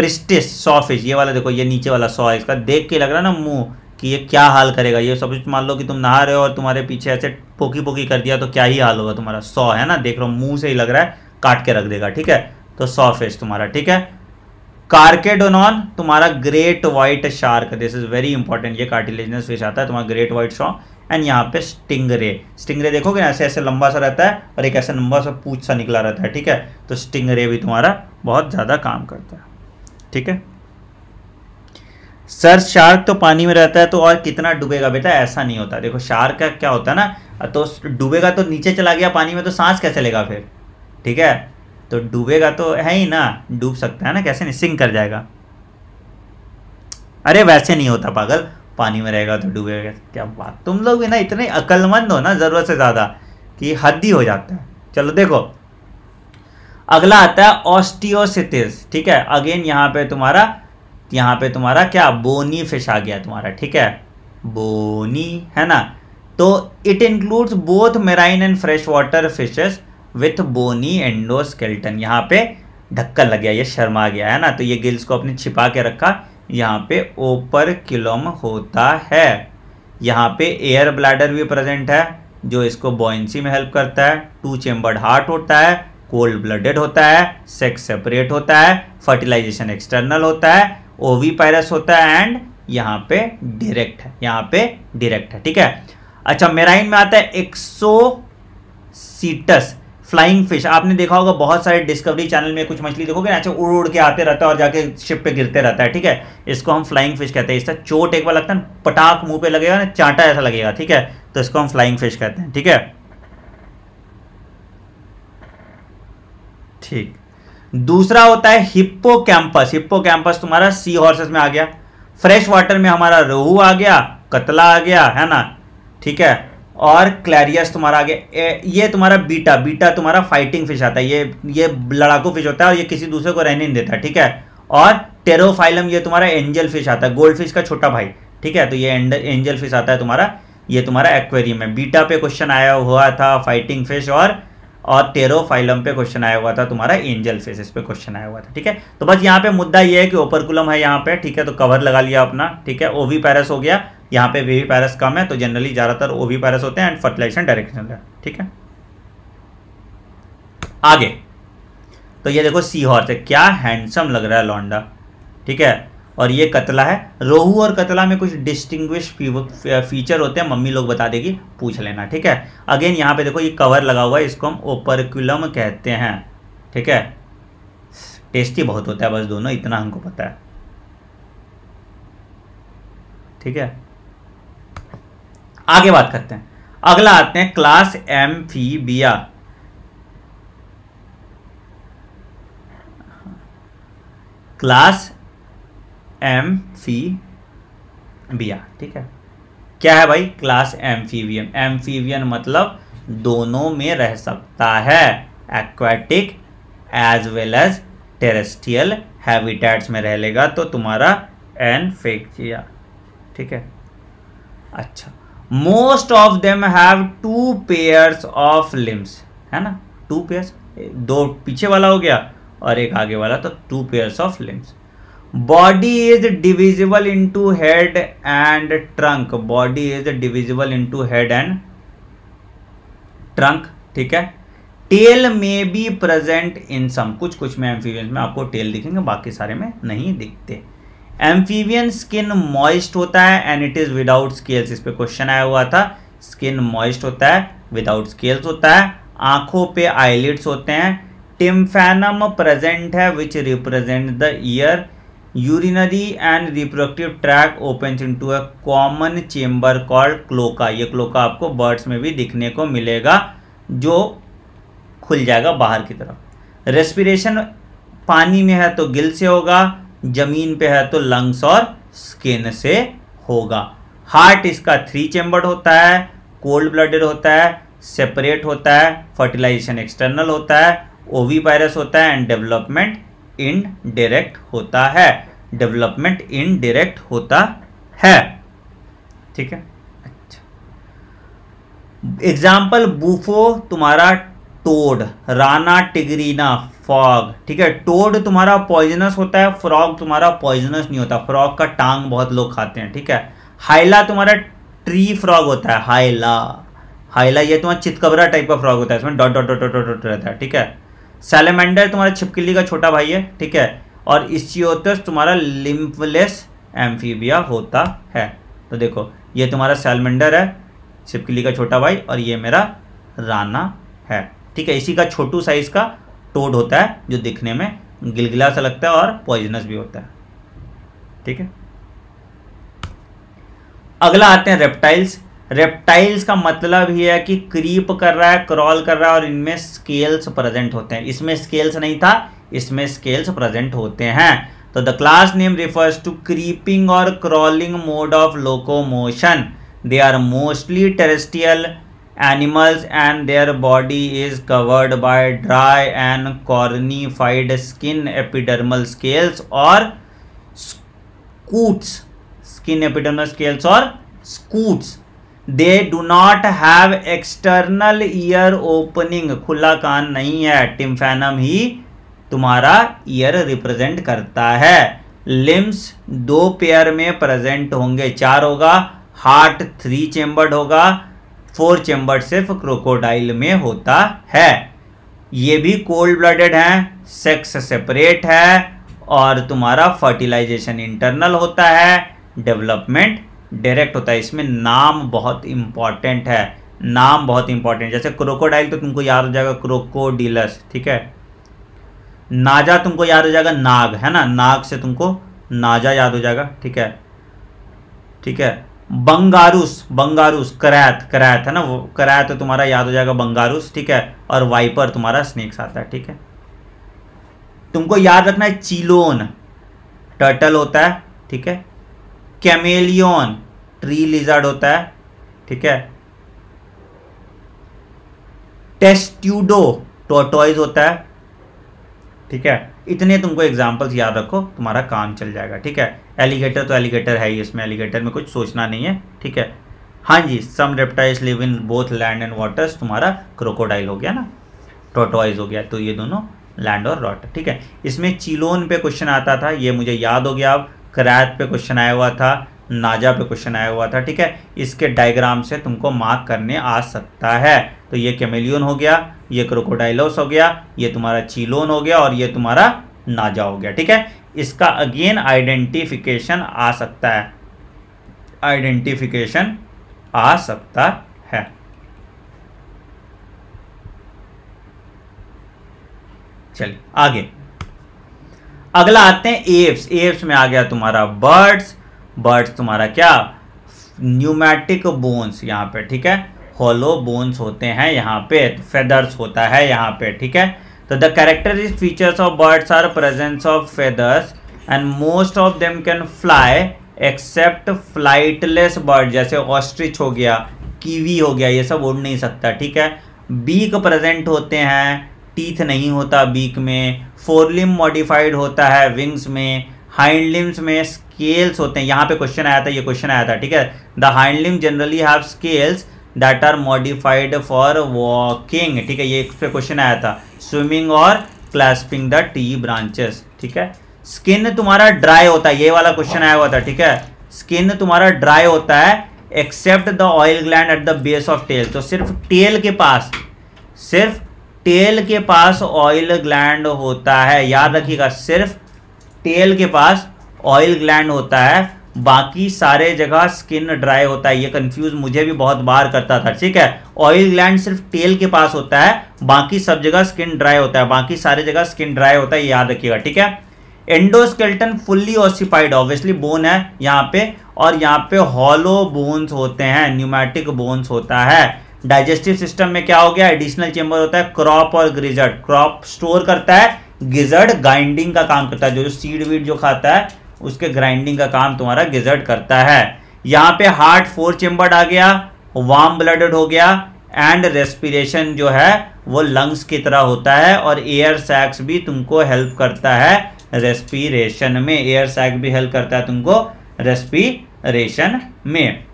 प्रिस्टिस सॉफिश ये वाला देखो ये नीचे वाला सॉ है इसका देख के लग रहा ना मुंह कि ये क्या हाल करेगा ये सब कुछ मान लो कि तुम नहा रहे हो और तुम्हारे पीछे ऐसे पोकी पोकी कर दिया तो क्या ही हाल होगा तुम्हारा सौ है ना देख रहे हो मुंह से ही लग रहा है काट के रख देगा ठीक है तो सौ तुम्हारा ठीक है कार्केडोनॉन तुम्हारा great white shark this is very important ये कार्टिलेजनस फिश आता है तुम्हारा ग्रेट वाइट शॉ एंड यहाँ पे स्टिंगरे स्टिंगरे देखोगे ना ऐसे ऐसे लंबा सा रहता है और एक ऐसा लंबा सा पूछ सा निकला रहता है ठीक है तो स्टिंगरे भी तुम्हारा बहुत ज़्यादा काम करता है ठीक है सर शार्क तो पानी में रहता है तो और कितना डूबेगा बेटा ऐसा नहीं होता देखो शार्क का क्या होता है ना तो डूबेगा तो नीचे चला गया पानी में तो सांस कैसे लेगा फिर ठीक है तो डूबेगा तो है ही ना डूब सकता है ना कैसे नहीं सिंक कर जाएगा अरे वैसे नहीं होता पागल पानी में रहेगा तो डूबेगा क्या बात तुम लोग भी ना इतने अक्लमंद हो ना ज़रूरत से ज़्यादा कि हद ही हो जाता है चलो देखो अगला आता है ऑस्टियोसिटिस ठीक है अगेन यहाँ पे तुम्हारा यहाँ पे तुम्हारा क्या बोनी फिश आ गया तुम्हारा ठीक है बोनी है ना तो it includes both marine and fresh water fishes with bony endoskeleton यहाँ पे ढक्कन लग गया ये शर्मा गया है ना तो ये गिल्स को अपने छिपा के रखा यहाँ पे ओपर किलोम होता है यहाँ पे एयर ब्लैडर भी प्रेजेंट है जो इसको बॉयंसी में हेल्प करता है टू चेम्बर्ड हार्ट होता है कोल्ड ब्लडेड होता है सेक्स सेपरेट होता है फर्टिलाइजेशन एक्सटर्नल होता है ओवी पायरस होता है एंड यहाँ पे डायरेक्ट है यहाँ पे डायरेक्ट है ठीक है अच्छा मेराइन में आता है एक्सो सीटस फ्लाइंग फिश आपने देखा होगा बहुत सारे डिस्कवरी चैनल में कुछ मछली देखोगे ना अच्छा उड़ उड़ के आते रहता है और जाके शिप पे गिरते रहता है ठीक है इसको हम फ्लाइंग फिश कहते हैं इसका चोट एक बार लगता है पटाख मुंह पे लगेगा ना चांटा ऐसा लगेगा ठीक है तो इसको हम फ्लाइंग फिश कहते हैं ठीक है ठीक दूसरा होता है हिप्पो कैंपस हिप्पो कैंपस तुम्हारा सी हॉर्सेस में आ गया फ्रेश वाटर में हमारा रोहू आ गया कतला आ गया है ना ठीक है और क्लैरियस तुम्हारा आ गया ये तुम्हारा बीटा बीटा तुम्हारा फाइटिंग फिश आता है ये ये लड़ाकू फिश होता है और ये किसी दूसरे को रहने नहीं देता ठीक है और टेरोफाइलम ये तुम्हारा एंजल फिश आता है गोल्ड फिश का छोटा भाई ठीक है तो ये एंजल फिश आता है तुम्हारा ये तुम्हारा एक्वेरियम है बीटा पे क्वेश्चन आया हुआ था फाइटिंग फिश और और फाइलम पे क्वेश्चन आया हुआ था तुम्हारा एंजल फेसिस पे क्वेश्चन आया हुआ था ठीक है तो बस यहाँ पे मुद्दा ये है कि ओपरकुलम है यहाँ पे ठीक है तो कवर लगा लिया अपना ठीक है ओवी पैरस हो गया यहाँ पे वीवी पैरस कम है तो जनरली ज़्यादातर ओवी पैरस होते हैं एंड फर्टिलाइजेशन डायरेक्शन ठीक है आगे तो ये देखो सी हॉर्स है क्या हैंडसम लग रहा है लौंडा ठीक है और ये कतला है रोहू और कतला में कुछ डिस्टिंग्विश फीचर uh, होते हैं मम्मी लोग बता देगी पूछ लेना ठीक है अगेन यहाँ पे देखो ये कवर लगा हुआ है इसको हम ओपरकुलम कहते हैं ठीक है टेस्टी बहुत होता है बस दोनों इतना हमको पता है ठीक है आगे बात करते हैं अगला आते हैं क्लास एम फी बिया क्लास एम फी बिया ठीक है क्या है भाई क्लास एम्फीवियन एम्फीवियन मतलब दोनों में रह सकता है aquatic as well as terrestrial habitats में रह लेगा तो तुम्हारा एन फेक्चिया ठीक है अच्छा most of them have two pairs of limbs है ना टू पेयर्स दो पीछे वाला हो गया और एक आगे वाला तो two pairs of limbs body is divisible into head and trunk body is divisible into head and trunk ठीक है टेल में बी प्रेजेंट इन सम कुछ कुछ में एम्फीवियंस में आपको टेल दिखेंगे बाकी सारे में नहीं दिखते एम्फीवियन स्किन मॉइस्ट होता है and it is without scales इस पर क्वेश्चन आया हुआ था स्किन मॉइस्ट होता है विदाउट स्केल्स होता है आंखों पे आईलिड्स होते हैं टिम्फेनम प्रेजेंट है which represent the ear urinary and reproductive tract open into a common chamber called cloaca ये क्लोका आपको बर्ड्स में भी दिखने को मिलेगा जो खुल जाएगा बाहर की तरफ रेस्पिरेशन पानी में है तो गिल से होगा जमीन पे है तो लंग्स और स्किन से होगा हार्ट इसका थ्री चेम्बर्ड होता है कोल्ड ब्लडेड होता है सेपरेट होता है फर्टिलाइजेशन एक्सटर्नल होता है ओवी वायरस होता है एंड डेवलपमेंट इनडायरेक्ट होता है डेवलपमेंट इनडायरेक्ट होता है ठीक है अच्छा एग्जाम्पल बूफो तुम्हारा टोड राना टिगरीना फ्रॉग ठीक है टोड तुम्हारा पॉइजनस होता है फ्रॉग तुम्हारा पॉइजनस नहीं होता फ्रॉग का टांग बहुत लोग खाते हैं ठीक है हाइला तुम्हारा ट्री फ्रॉग होता है हाइला हाइला ये तुम्हारा चितकबरा टाइप का फ्रॉग होता है इसमें dot dot dot dot dot रहता है ठीक है सेलेमेंडर तुम्हारा छिपकली का छोटा भाई है ठीक है और इसियोतस तुम्हारा लिम्फलेस एम्फीबिया होता है तो देखो ये तुम्हारा सेलमेंडर है छिपकली का छोटा भाई और ये मेरा राना है ठीक है इसी का छोटू साइज का टोड होता है जो दिखने में गिलगिला सा लगता है और पॉइजनस भी होता है ठीक है अगला आते हैं रेप्टाइल्स रेप्टाइल्स का मतलब ही है कि क्रीप कर रहा है क्रॉल कर रहा है और इनमें स्केल्स प्रेजेंट होते हैं इसमें स्केल्स नहीं था इसमें स्केल्स प्रेजेंट होते हैं तो the class name refers to creeping और crawling mode of locomotion they are mostly terrestrial animals and their body is covered by dry and cornified skin epidermal scales और स्कूट्स स्किन एपिडर्मल स्केल्स और scutes they do not have external ear opening खुला कान नहीं है टिम्फेनम ही तुम्हारा year represent करता है limbs दो पेयर में प्रेजेंट होंगे चार होगा हार्ट थ्री चेंबर्ड होगा फोर चेंबर्ड सिर्फ क्रोकोडाइल में होता है ये भी कोल्ड ब्लडेड हैं सेक्स सेपरेट है और तुम्हारा फर्टिलाइजेशन इंटरनल होता है डेवलपमेंट डायरेक्ट होता है इसमें नाम बहुत इंपॉर्टेंट है नाम बहुत इंपॉर्टेंट जैसे क्रोकोडाइल तो तुमको याद हो जाएगा क्रोकोडीलस ठीक है नाजा तुमको याद हो जाएगा नाग है ना नाग से तुमको नाजा याद हो जाएगा ठीक है ठीक है बंगारूस बंगारूस करैत करैत है ना वो करैत तो तुम्हारा याद हो जाएगा बंगारूस ठीक है और वाइपर तुम्हारा स्नेक्स आता है ठीक है तुमको याद रखना है चिलोन टर्टल होता है ठीक है कैमेलियन ट्री लिजार्ड होता है ठीक है टेस्ट्यूडो टोटॉइज होता है ठीक है इतने तुमको एग्जाम्पल्स याद रखो तुम्हारा काम चल जाएगा ठीक है एलिगेटर तो एलिगेटर है ही इसमें एलिगेटर में कुछ सोचना नहीं है ठीक है हाँ जी some reptiles live in both land and waters तुम्हारा क्रोकोडाइल हो गया ना टोटोइज हो गया तो ये दोनों लैंड और रॉट ठीक है इसमें चिलोन पे क्वेश्चन आता था ये मुझे याद हो गया अब करायत पे क्वेश्चन आया हुआ था नाजा पे क्वेश्चन आया हुआ था ठीक है इसके डायग्राम से तुमको मार्क करने आ सकता है तो ये कैमेलियन हो गया ये क्रोकोडाइलोस हो गया ये तुम्हारा चीलोन हो गया और ये तुम्हारा नाजा हो गया ठीक है इसका अगेन आइडेंटिफिकेशन आ सकता है आइडेंटिफिकेशन आ सकता है चलिए आगे अगला आते हैं एप्स एप्स में आ गया तुम्हारा बर्ड्स बर्ड्स तुम्हारा क्या न्यूमैटिक बोन्स यहाँ पे ठीक है होलो बोन्स होते हैं यहाँ पे फेदर्स होता है यहाँ पे ठीक है तो the characteristic features of birds are presence of feathers and most of them can fly except flightless bird जैसे ऑस्ट्रिच हो गया कीवी हो गया ये सब उड़ नहीं सकता ठीक है बीक प्रेजेंट होते हैं टीथ नहीं होता बीक में फोरलिम मॉडिफाइड होता है विंग्स में हाइंड लिम्स में स्केल्स होते हैं यहाँ पे क्वेश्चन आया था ये क्वेश्चन आया था ठीक है the hind generally have scales that are modified for walking ठीक है ये इस पर क्वेश्चन आया था स्विमिंग और क्लास्पिंग द टी ब्रांचेस ठीक है स्किन तुम्हारा ड्राई होता है ये वाला क्वेश्चन आया हुआ था ठीक है स्किन तुम्हारा ड्राई होता है except the oil gland at the base of tail तो सिर्फ टेल के पास सिर्फ टेल के पास ऑयल ग्लैंड होता है याद रखिएगा सिर्फ टेल के पास ऑयल ग्लैंड होता है बाकी सारे जगह स्किन ड्राई होता है ये कंफ्यूज मुझे भी बहुत बार करता था ठीक है ऑयल ग्लैंड सिर्फ टेल के पास होता है बाकी सब जगह स्किन ड्राई होता है बाकी सारे जगह स्किन ड्राई होता है याद रखिएगा ठीक है endoskeleton fully ossified obviously bone है यहाँ पे और यहाँ पे हॉलो बोन्स होते हैं न्यूमैटिक बोन्स होता है डाइजेस्टिव सिस्टम में क्या हो गया एडिशनल चेंबर होता है क्रॉप और ग्रिजर्ड क्रॉप स्टोर करता है गिजर्ड ग्राइंडिंग का काम करता है जो सीड वीड जो खाता है उसके ग्राइंडिंग का काम तुम्हारा गिजर्ड करता है यहाँ पे हार्ट फोर चेंबर्ड आ गया वार्म ब्लडेड हो गया एंड रेस्पिरेशन जो है वो लंग्स की तरह होता है और एयर सैक्स भी तुमको हेल्प करता है रेस्पिरेशन में एयर सैक्स भी हेल्प करता है तुमको रेस्पिरेशन में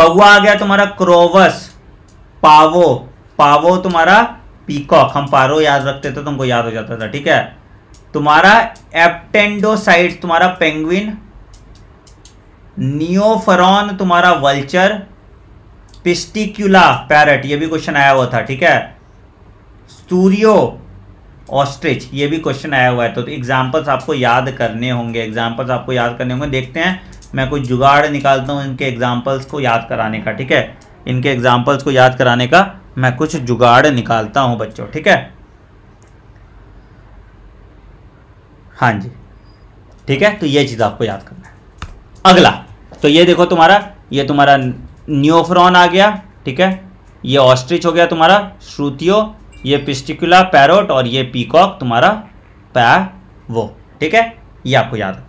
कौआ आ गया तुम्हारा क्रोवस पावो पावो तुम्हारा पीकॉक हम पारो याद रखते थे तुमको याद हो जाता था ठीक है तुम्हारा एप्टेंडोसाइट तुम्हारा पेंगुइन नियोफरॉन तुम्हारा वल्चर पिस्टिक्यूला पैरट ये भी क्वेश्चन आया हुआ था ठीक है स्टूरियो ऑस्ट्रिच ये भी क्वेश्चन आया हुआ है तो एग्जाम्पल्स आपको याद करने होंगे एग्जाम्पल्स आपको याद करने होंगे देखते हैं मैं कोई जुगाड़ निकालता हूँ इनके एग्जाम्पल्स को याद कराने का ठीक है इनके एग्जाम्पल्स को याद कराने का मैं कुछ जुगाड़ निकालता हूँ बच्चों ठीक है हाँ जी ठीक है तो ये चीज़ आपको याद करना है अगला तो ये देखो तुम्हारा ये तुम्हारा न्योफ्रॉन आ गया ठीक है ये ऑस्ट्रिच हो गया तुम्हारा श्रुतियो ये पिस्टिकुला पैरोट और ये पीकॉक तुम्हारा पै वो ठीक है ये आपको याद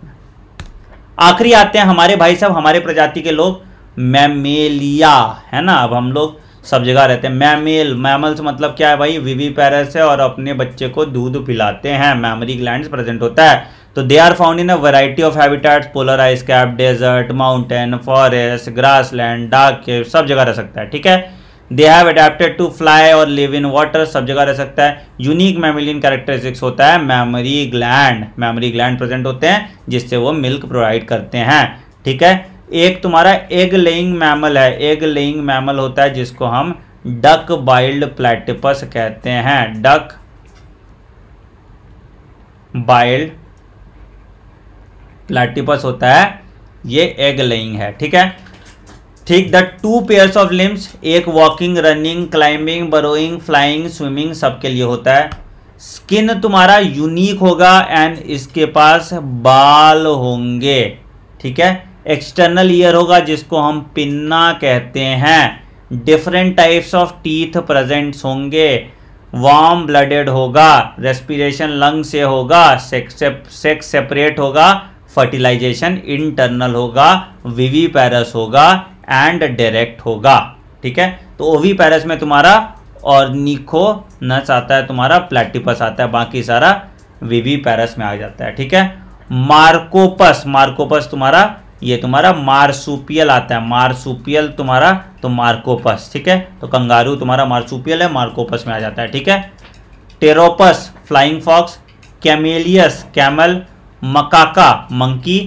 आखिरी आते हैं हमारे भाई साहब हमारे प्रजाति के लोग मैमेलिया है ना अब हम लोग सब जगह रहते हैं मैमेल मैमल्स मतलब क्या है भाई वीवी पैरस है और अपने बच्चे को दूध पिलाते हैं मैमरी ग्लैंड प्रेजेंट होता है तो they are found in a variety of habitats polar ice cap desert mountain forest grassland dark cave सब जगह रह सकता है ठीक है they have adapted to fly और लिव इन वाटर सब जगह रह सकता है यूनिक मेमिलियन कैरेक्टरिस्टिक्स होता है mammary gland mammary gland present होते हैं जिससे वो मिल्क प्रोवाइड करते हैं ठीक है एक तुम्हारा एग लेइंग मैमल है एग लेइंग मैमल होता है जिसको हम डक बाइल्ड प्लेटिपस कहते हैं डक बाइल्ड प्लेटिपस होता है ये एग लेइंग है ठीक है ठीक the two pairs of limbs एक walking running climbing burrowing flying swimming सबके लिए होता है स्किन तुम्हारा यूनिक होगा एंड इसके पास बाल होंगे ठीक है एक्सटर्नल ईयर होगा जिसको हम पिन्ना कहते हैं different types of teeth presents होंगे वार्म ब्लडेड होगा रेस्पिरेशन लंग से होगा सेक्स सेक्स सेपरेट होगा फर्टिलाइजेशन इंटरनल होगा विवी पैरस होगा एंड डायरेक्ट होगा ठीक है तो ओवी पैरस में तुम्हारा और निको नस आता है तुम्हारा प्लेटिपस आता है बाकी सारा वीवी पैरस में आ जाता है ठीक है मार्कोपस मार्कोपस तुम्हारा ये तुम्हारा मार्सुपियल आता है मार्सुपियल तुम्हारा तो मार्कोपस ठीक है तो कंगारू तुम्हारा मार्सुपियल है मार्कोपस में आ जाता है ठीक है Pteropus flying fox Camelus camel Macaca monkey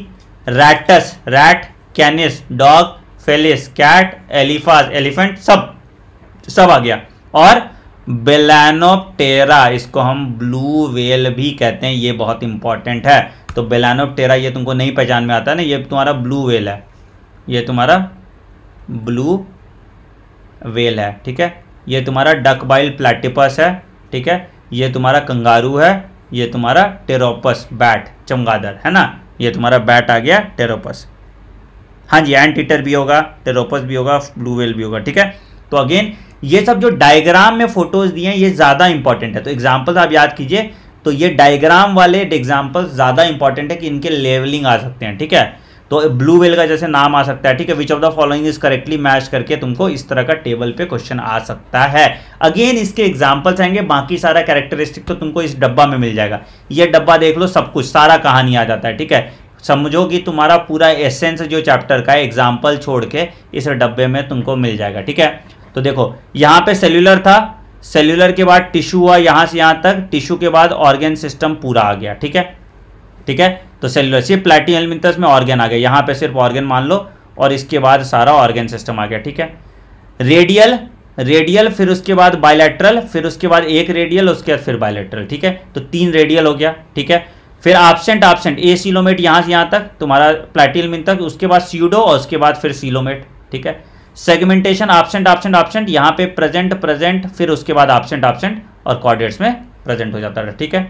Rattus rat Canis dog Felis cat Elephas elephant सब सब आ गया और बेलानोपटेरा इसको हम ब्लू वेल भी कहते हैं ये बहुत इंपॉर्टेंट है तो बेलानोपटेरा ये तुमको नहीं पहचान में आता ना ये तुम्हारा ब्लू वेल है ये तुम्हारा ब्लू वेल है ठीक है ये तुम्हारा डकबाइल प्लेटिपस है ठीक है ये तुम्हारा कंगारू है ये तुम्हारा टेरोपस बैट चमगादड़ है ना ये तुम्हारा बैट आ गया टेरोपस हाँ जी एंड टीटर भी होगा टेरोपस भी होगा ब्लू वेल भी होगा ठीक है तो अगेन ये सब जो डायग्राम में फोटोज दिए हैं ये ज़्यादा इंपॉर्टेंट है तो एग्जाम्पल आप याद कीजिए तो ये डायग्राम वाले एग्जाम्पल ज़्यादा इंपॉर्टेंट है कि इनके लेवलिंग आ सकते हैं ठीक है तो ब्लू वेल का जैसे नाम आ सकता है ठीक है which of the following is correctly match करके तुमको इस तरह का टेबल पे क्वेश्चन आ सकता है अगेन इसके एग्जाम्पल्स आएंगे बाकी सारा कैरेक्टरिस्टिक तो तुमको इस डब्बा में मिल जाएगा ये डब्बा देख लो सब कुछ सारा कहानी आ जाता है ठीक है समझो कि तुम्हारा पूरा एसेंस जो चैप्टर का एग्जाम्पल छोड़ के इस डब्बे में तुमको मिल जाएगा ठीक है तो देखो यहाँ पे सेल्यूलर था सेल्यूलर के बाद टिश्यू हुआ यहाँ से यहाँ तक टिश्यू के बाद ऑर्गेन सिस्टम पूरा आ गया ठीक है ठीक है तो सेल्यूलर सिर्फ प्लेटिन में ऑर्गेन आ गया यहाँ पे सिर्फ ऑर्गेन मान लो और इसके बाद सारा ऑर्गेन सिस्टम आ गया ठीक है रेडियल रेडियल फिर उसके बाद बायलैटरल फिर उसके बाद एक रेडियल उसके बाद फिर बायलैटरल ठीक है तो तीन रेडियल हो गया ठीक है फिर एबसेंट एबसेंट ए सीलोमेट यहाँ से यहाँ तक तुम्हारा प्लेटिलमिन तक उसके बाद सीडो और उसके बाद फिर सीलोमेट ठीक है सेगमेंटेशन ऑप्शेंट ऑप्शेंट ऑप्शेंट यहाँ पे प्रेजेंट प्रेजेंट फिर उसके बाद ऑप्शेंट ऑप्शेंट और कॉर्डेट्स में प्रेजेंट हो जाता है ठीक है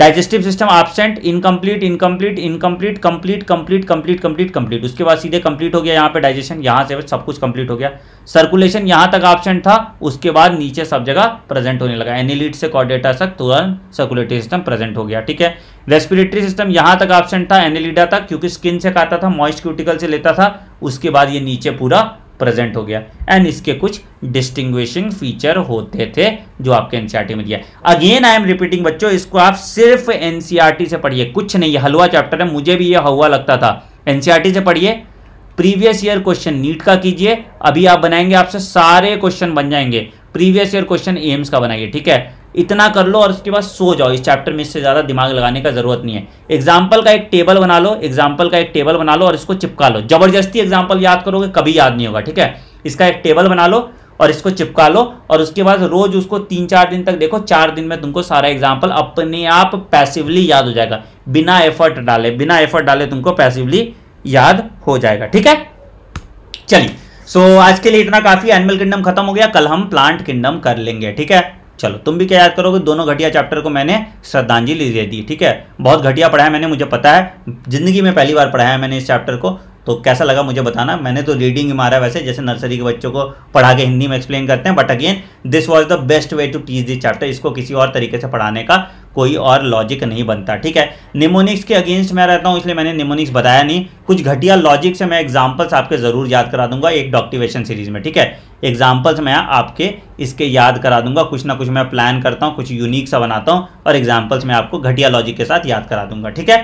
digestive system absent incomplete incomplete incomplete complete complete complete complete complete उसके बाद सीधे कंप्लीट हो गया यहाँ पे डाइजेशन यहाँ से सब कुछ कंप्लीट हो गया सर्कुलेशन यहाँ तक एबसेंट था उसके बाद नीचे सब जगह प्रेजेंट होने लगा एनिलीट से कॉर्डेटा तक तुरंत सर्कुलेटरी सिस्टम प्रेजेंट हो गया ठीक है रेस्पिरेटरी सिस्टम यहाँ तक एबसेंट था एनिलिडा तक क्योंकि स्किन से खाता था मॉइस्ट क्यूटिकल से लेता था उसके बाद ये नीचे पूरा प्रेजेंट हो गया एंड इसके कुछ डिस्टिंग्विशिंग फीचर होते थे जो आपके एनसीआरटी e में दिया अगेन आई एम रिपीटिंग बच्चों इसको आप सिर्फ एनसीआरटी e से पढ़िए कुछ नहीं हलवा चैप्टर है मुझे भी ये हवा लगता था एनसीआरटी e से पढ़िए प्रीवियस ईयर क्वेश्चन नीट का कीजिए अभी आप बनाएंगे आपसे सारे क्वेश्चन बन जाएंगे प्रीवियस ईयर क्वेश्चन एम्स का बनाइए ठीक है इतना कर लो और उसके बाद सो जाओ इस चैप्टर में इससे ज़्यादा दिमाग लगाने का ज़रूरत नहीं है एग्जाम्पल का एक टेबल बना लो एग्जाम्पल का एक टेबल बना लो और इसको चिपका लो जबरदस्ती एग्जाम्पल याद करोगे कभी याद नहीं होगा ठीक है इसका एक टेबल बना लो और इसको चिपका लो और उसके बाद रोज उसको तीन चार दिन तक देखो चार दिन में तुमको सारा एग्जाम्पल अपने आप पैसिवली याद हो जाएगा बिना एफर्ट डाले बिना एफर्ट डाले तुमको पैसिवली याद हो जाएगा ठीक है चलिए सो so, आज के लिए इतना काफी एनिमल किंगडम खत्म हो गया कल हम प्लांट किंगडम कर लेंगे ठीक है चलो तुम भी क्या याद करोगे दोनों घटिया चैप्टर को मैंने श्रद्धांजलि दे दी ठीक है बहुत घटिया पढ़ाया मैंने मुझे पता है जिंदगी में पहली बार पढ़ाया मैंने इस चैप्टर को तो कैसा लगा मुझे बताना मैंने तो रीडिंग ही मारा वैसे जैसे नर्सरी के बच्चों को पढ़ा के हिंदी में एक्सप्लेन करते हैं but again this was the best way to teach this chapter इसको किसी और तरीके से पढ़ाने का कोई और लॉजिक नहीं बनता ठीक है निमोनिक्स के अगेंस्ट मैं रहता हूँ इसलिए मैंने निमोनिक्स बताया नहीं कुछ घटिया लॉजिक से मैं एग्जाम्पल्स आपके ज़रूर याद करा दूंगा एक डॉक्टिवेशन सीरीज में ठीक है एग्जाम्पल्स मैं आपके इसके याद करा दूंगा कुछ ना कुछ मैं प्लान करता हूँ कुछ यूनिक सा बनाता हूँ और एग्जाम्पल्स मैं आपको घटिया लॉजिक के साथ याद करा दूंगा ठीक है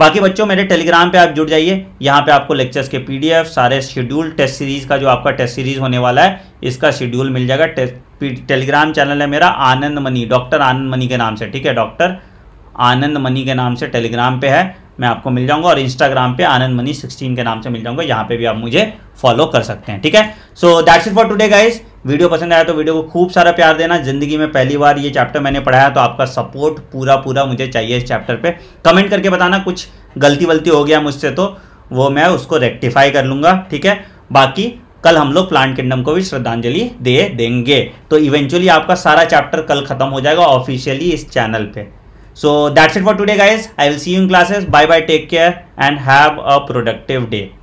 बाकी बच्चों मेरे टेलीग्राम पे आप जुड़ जाइए यहाँ पे आपको लेक्चर्स के पीडीएफ सारे शेड्यूल टेस्ट सीरीज का जो आपका टेस्ट सीरीज होने वाला है इसका शेड्यूल मिल जाएगा टेलीग्राम चैनल है मेरा आनंद मनी डॉक्टर आनंद मनी के नाम से ठीक है डॉक्टर आनंद मनी के नाम से टेलीग्राम पे है मैं आपको मिल जाऊंगा और इंस्टाग्राम पे आनंद मनी सिक्सटीन के नाम से मिल जाऊंगा यहाँ पे भी आप मुझे फॉलो कर सकते हैं ठीक है so that's it for today guys video पसंद आया तो वीडियो को खूब सारा प्यार देना जिंदगी में पहली बार ये चैप्टर मैंने पढ़ाया तो आपका सपोर्ट पूरा पूरा मुझे चाहिए इस चैप्टर पे कमेंट करके बताना कुछ गलती वलती हो गया मुझसे तो वो मैं उसको रेक्टिफाई कर लूँगा ठीक है बाकी कल हम लोग प्लांट किंगडम को भी श्रद्धांजलि दे देंगे तो इवेंचुअली आपका सारा चैप्टर कल खत्म हो जाएगा ऑफिशियली इस चैनल पर so that's it for today guys I will see you in classes bye bye take care and have a productive day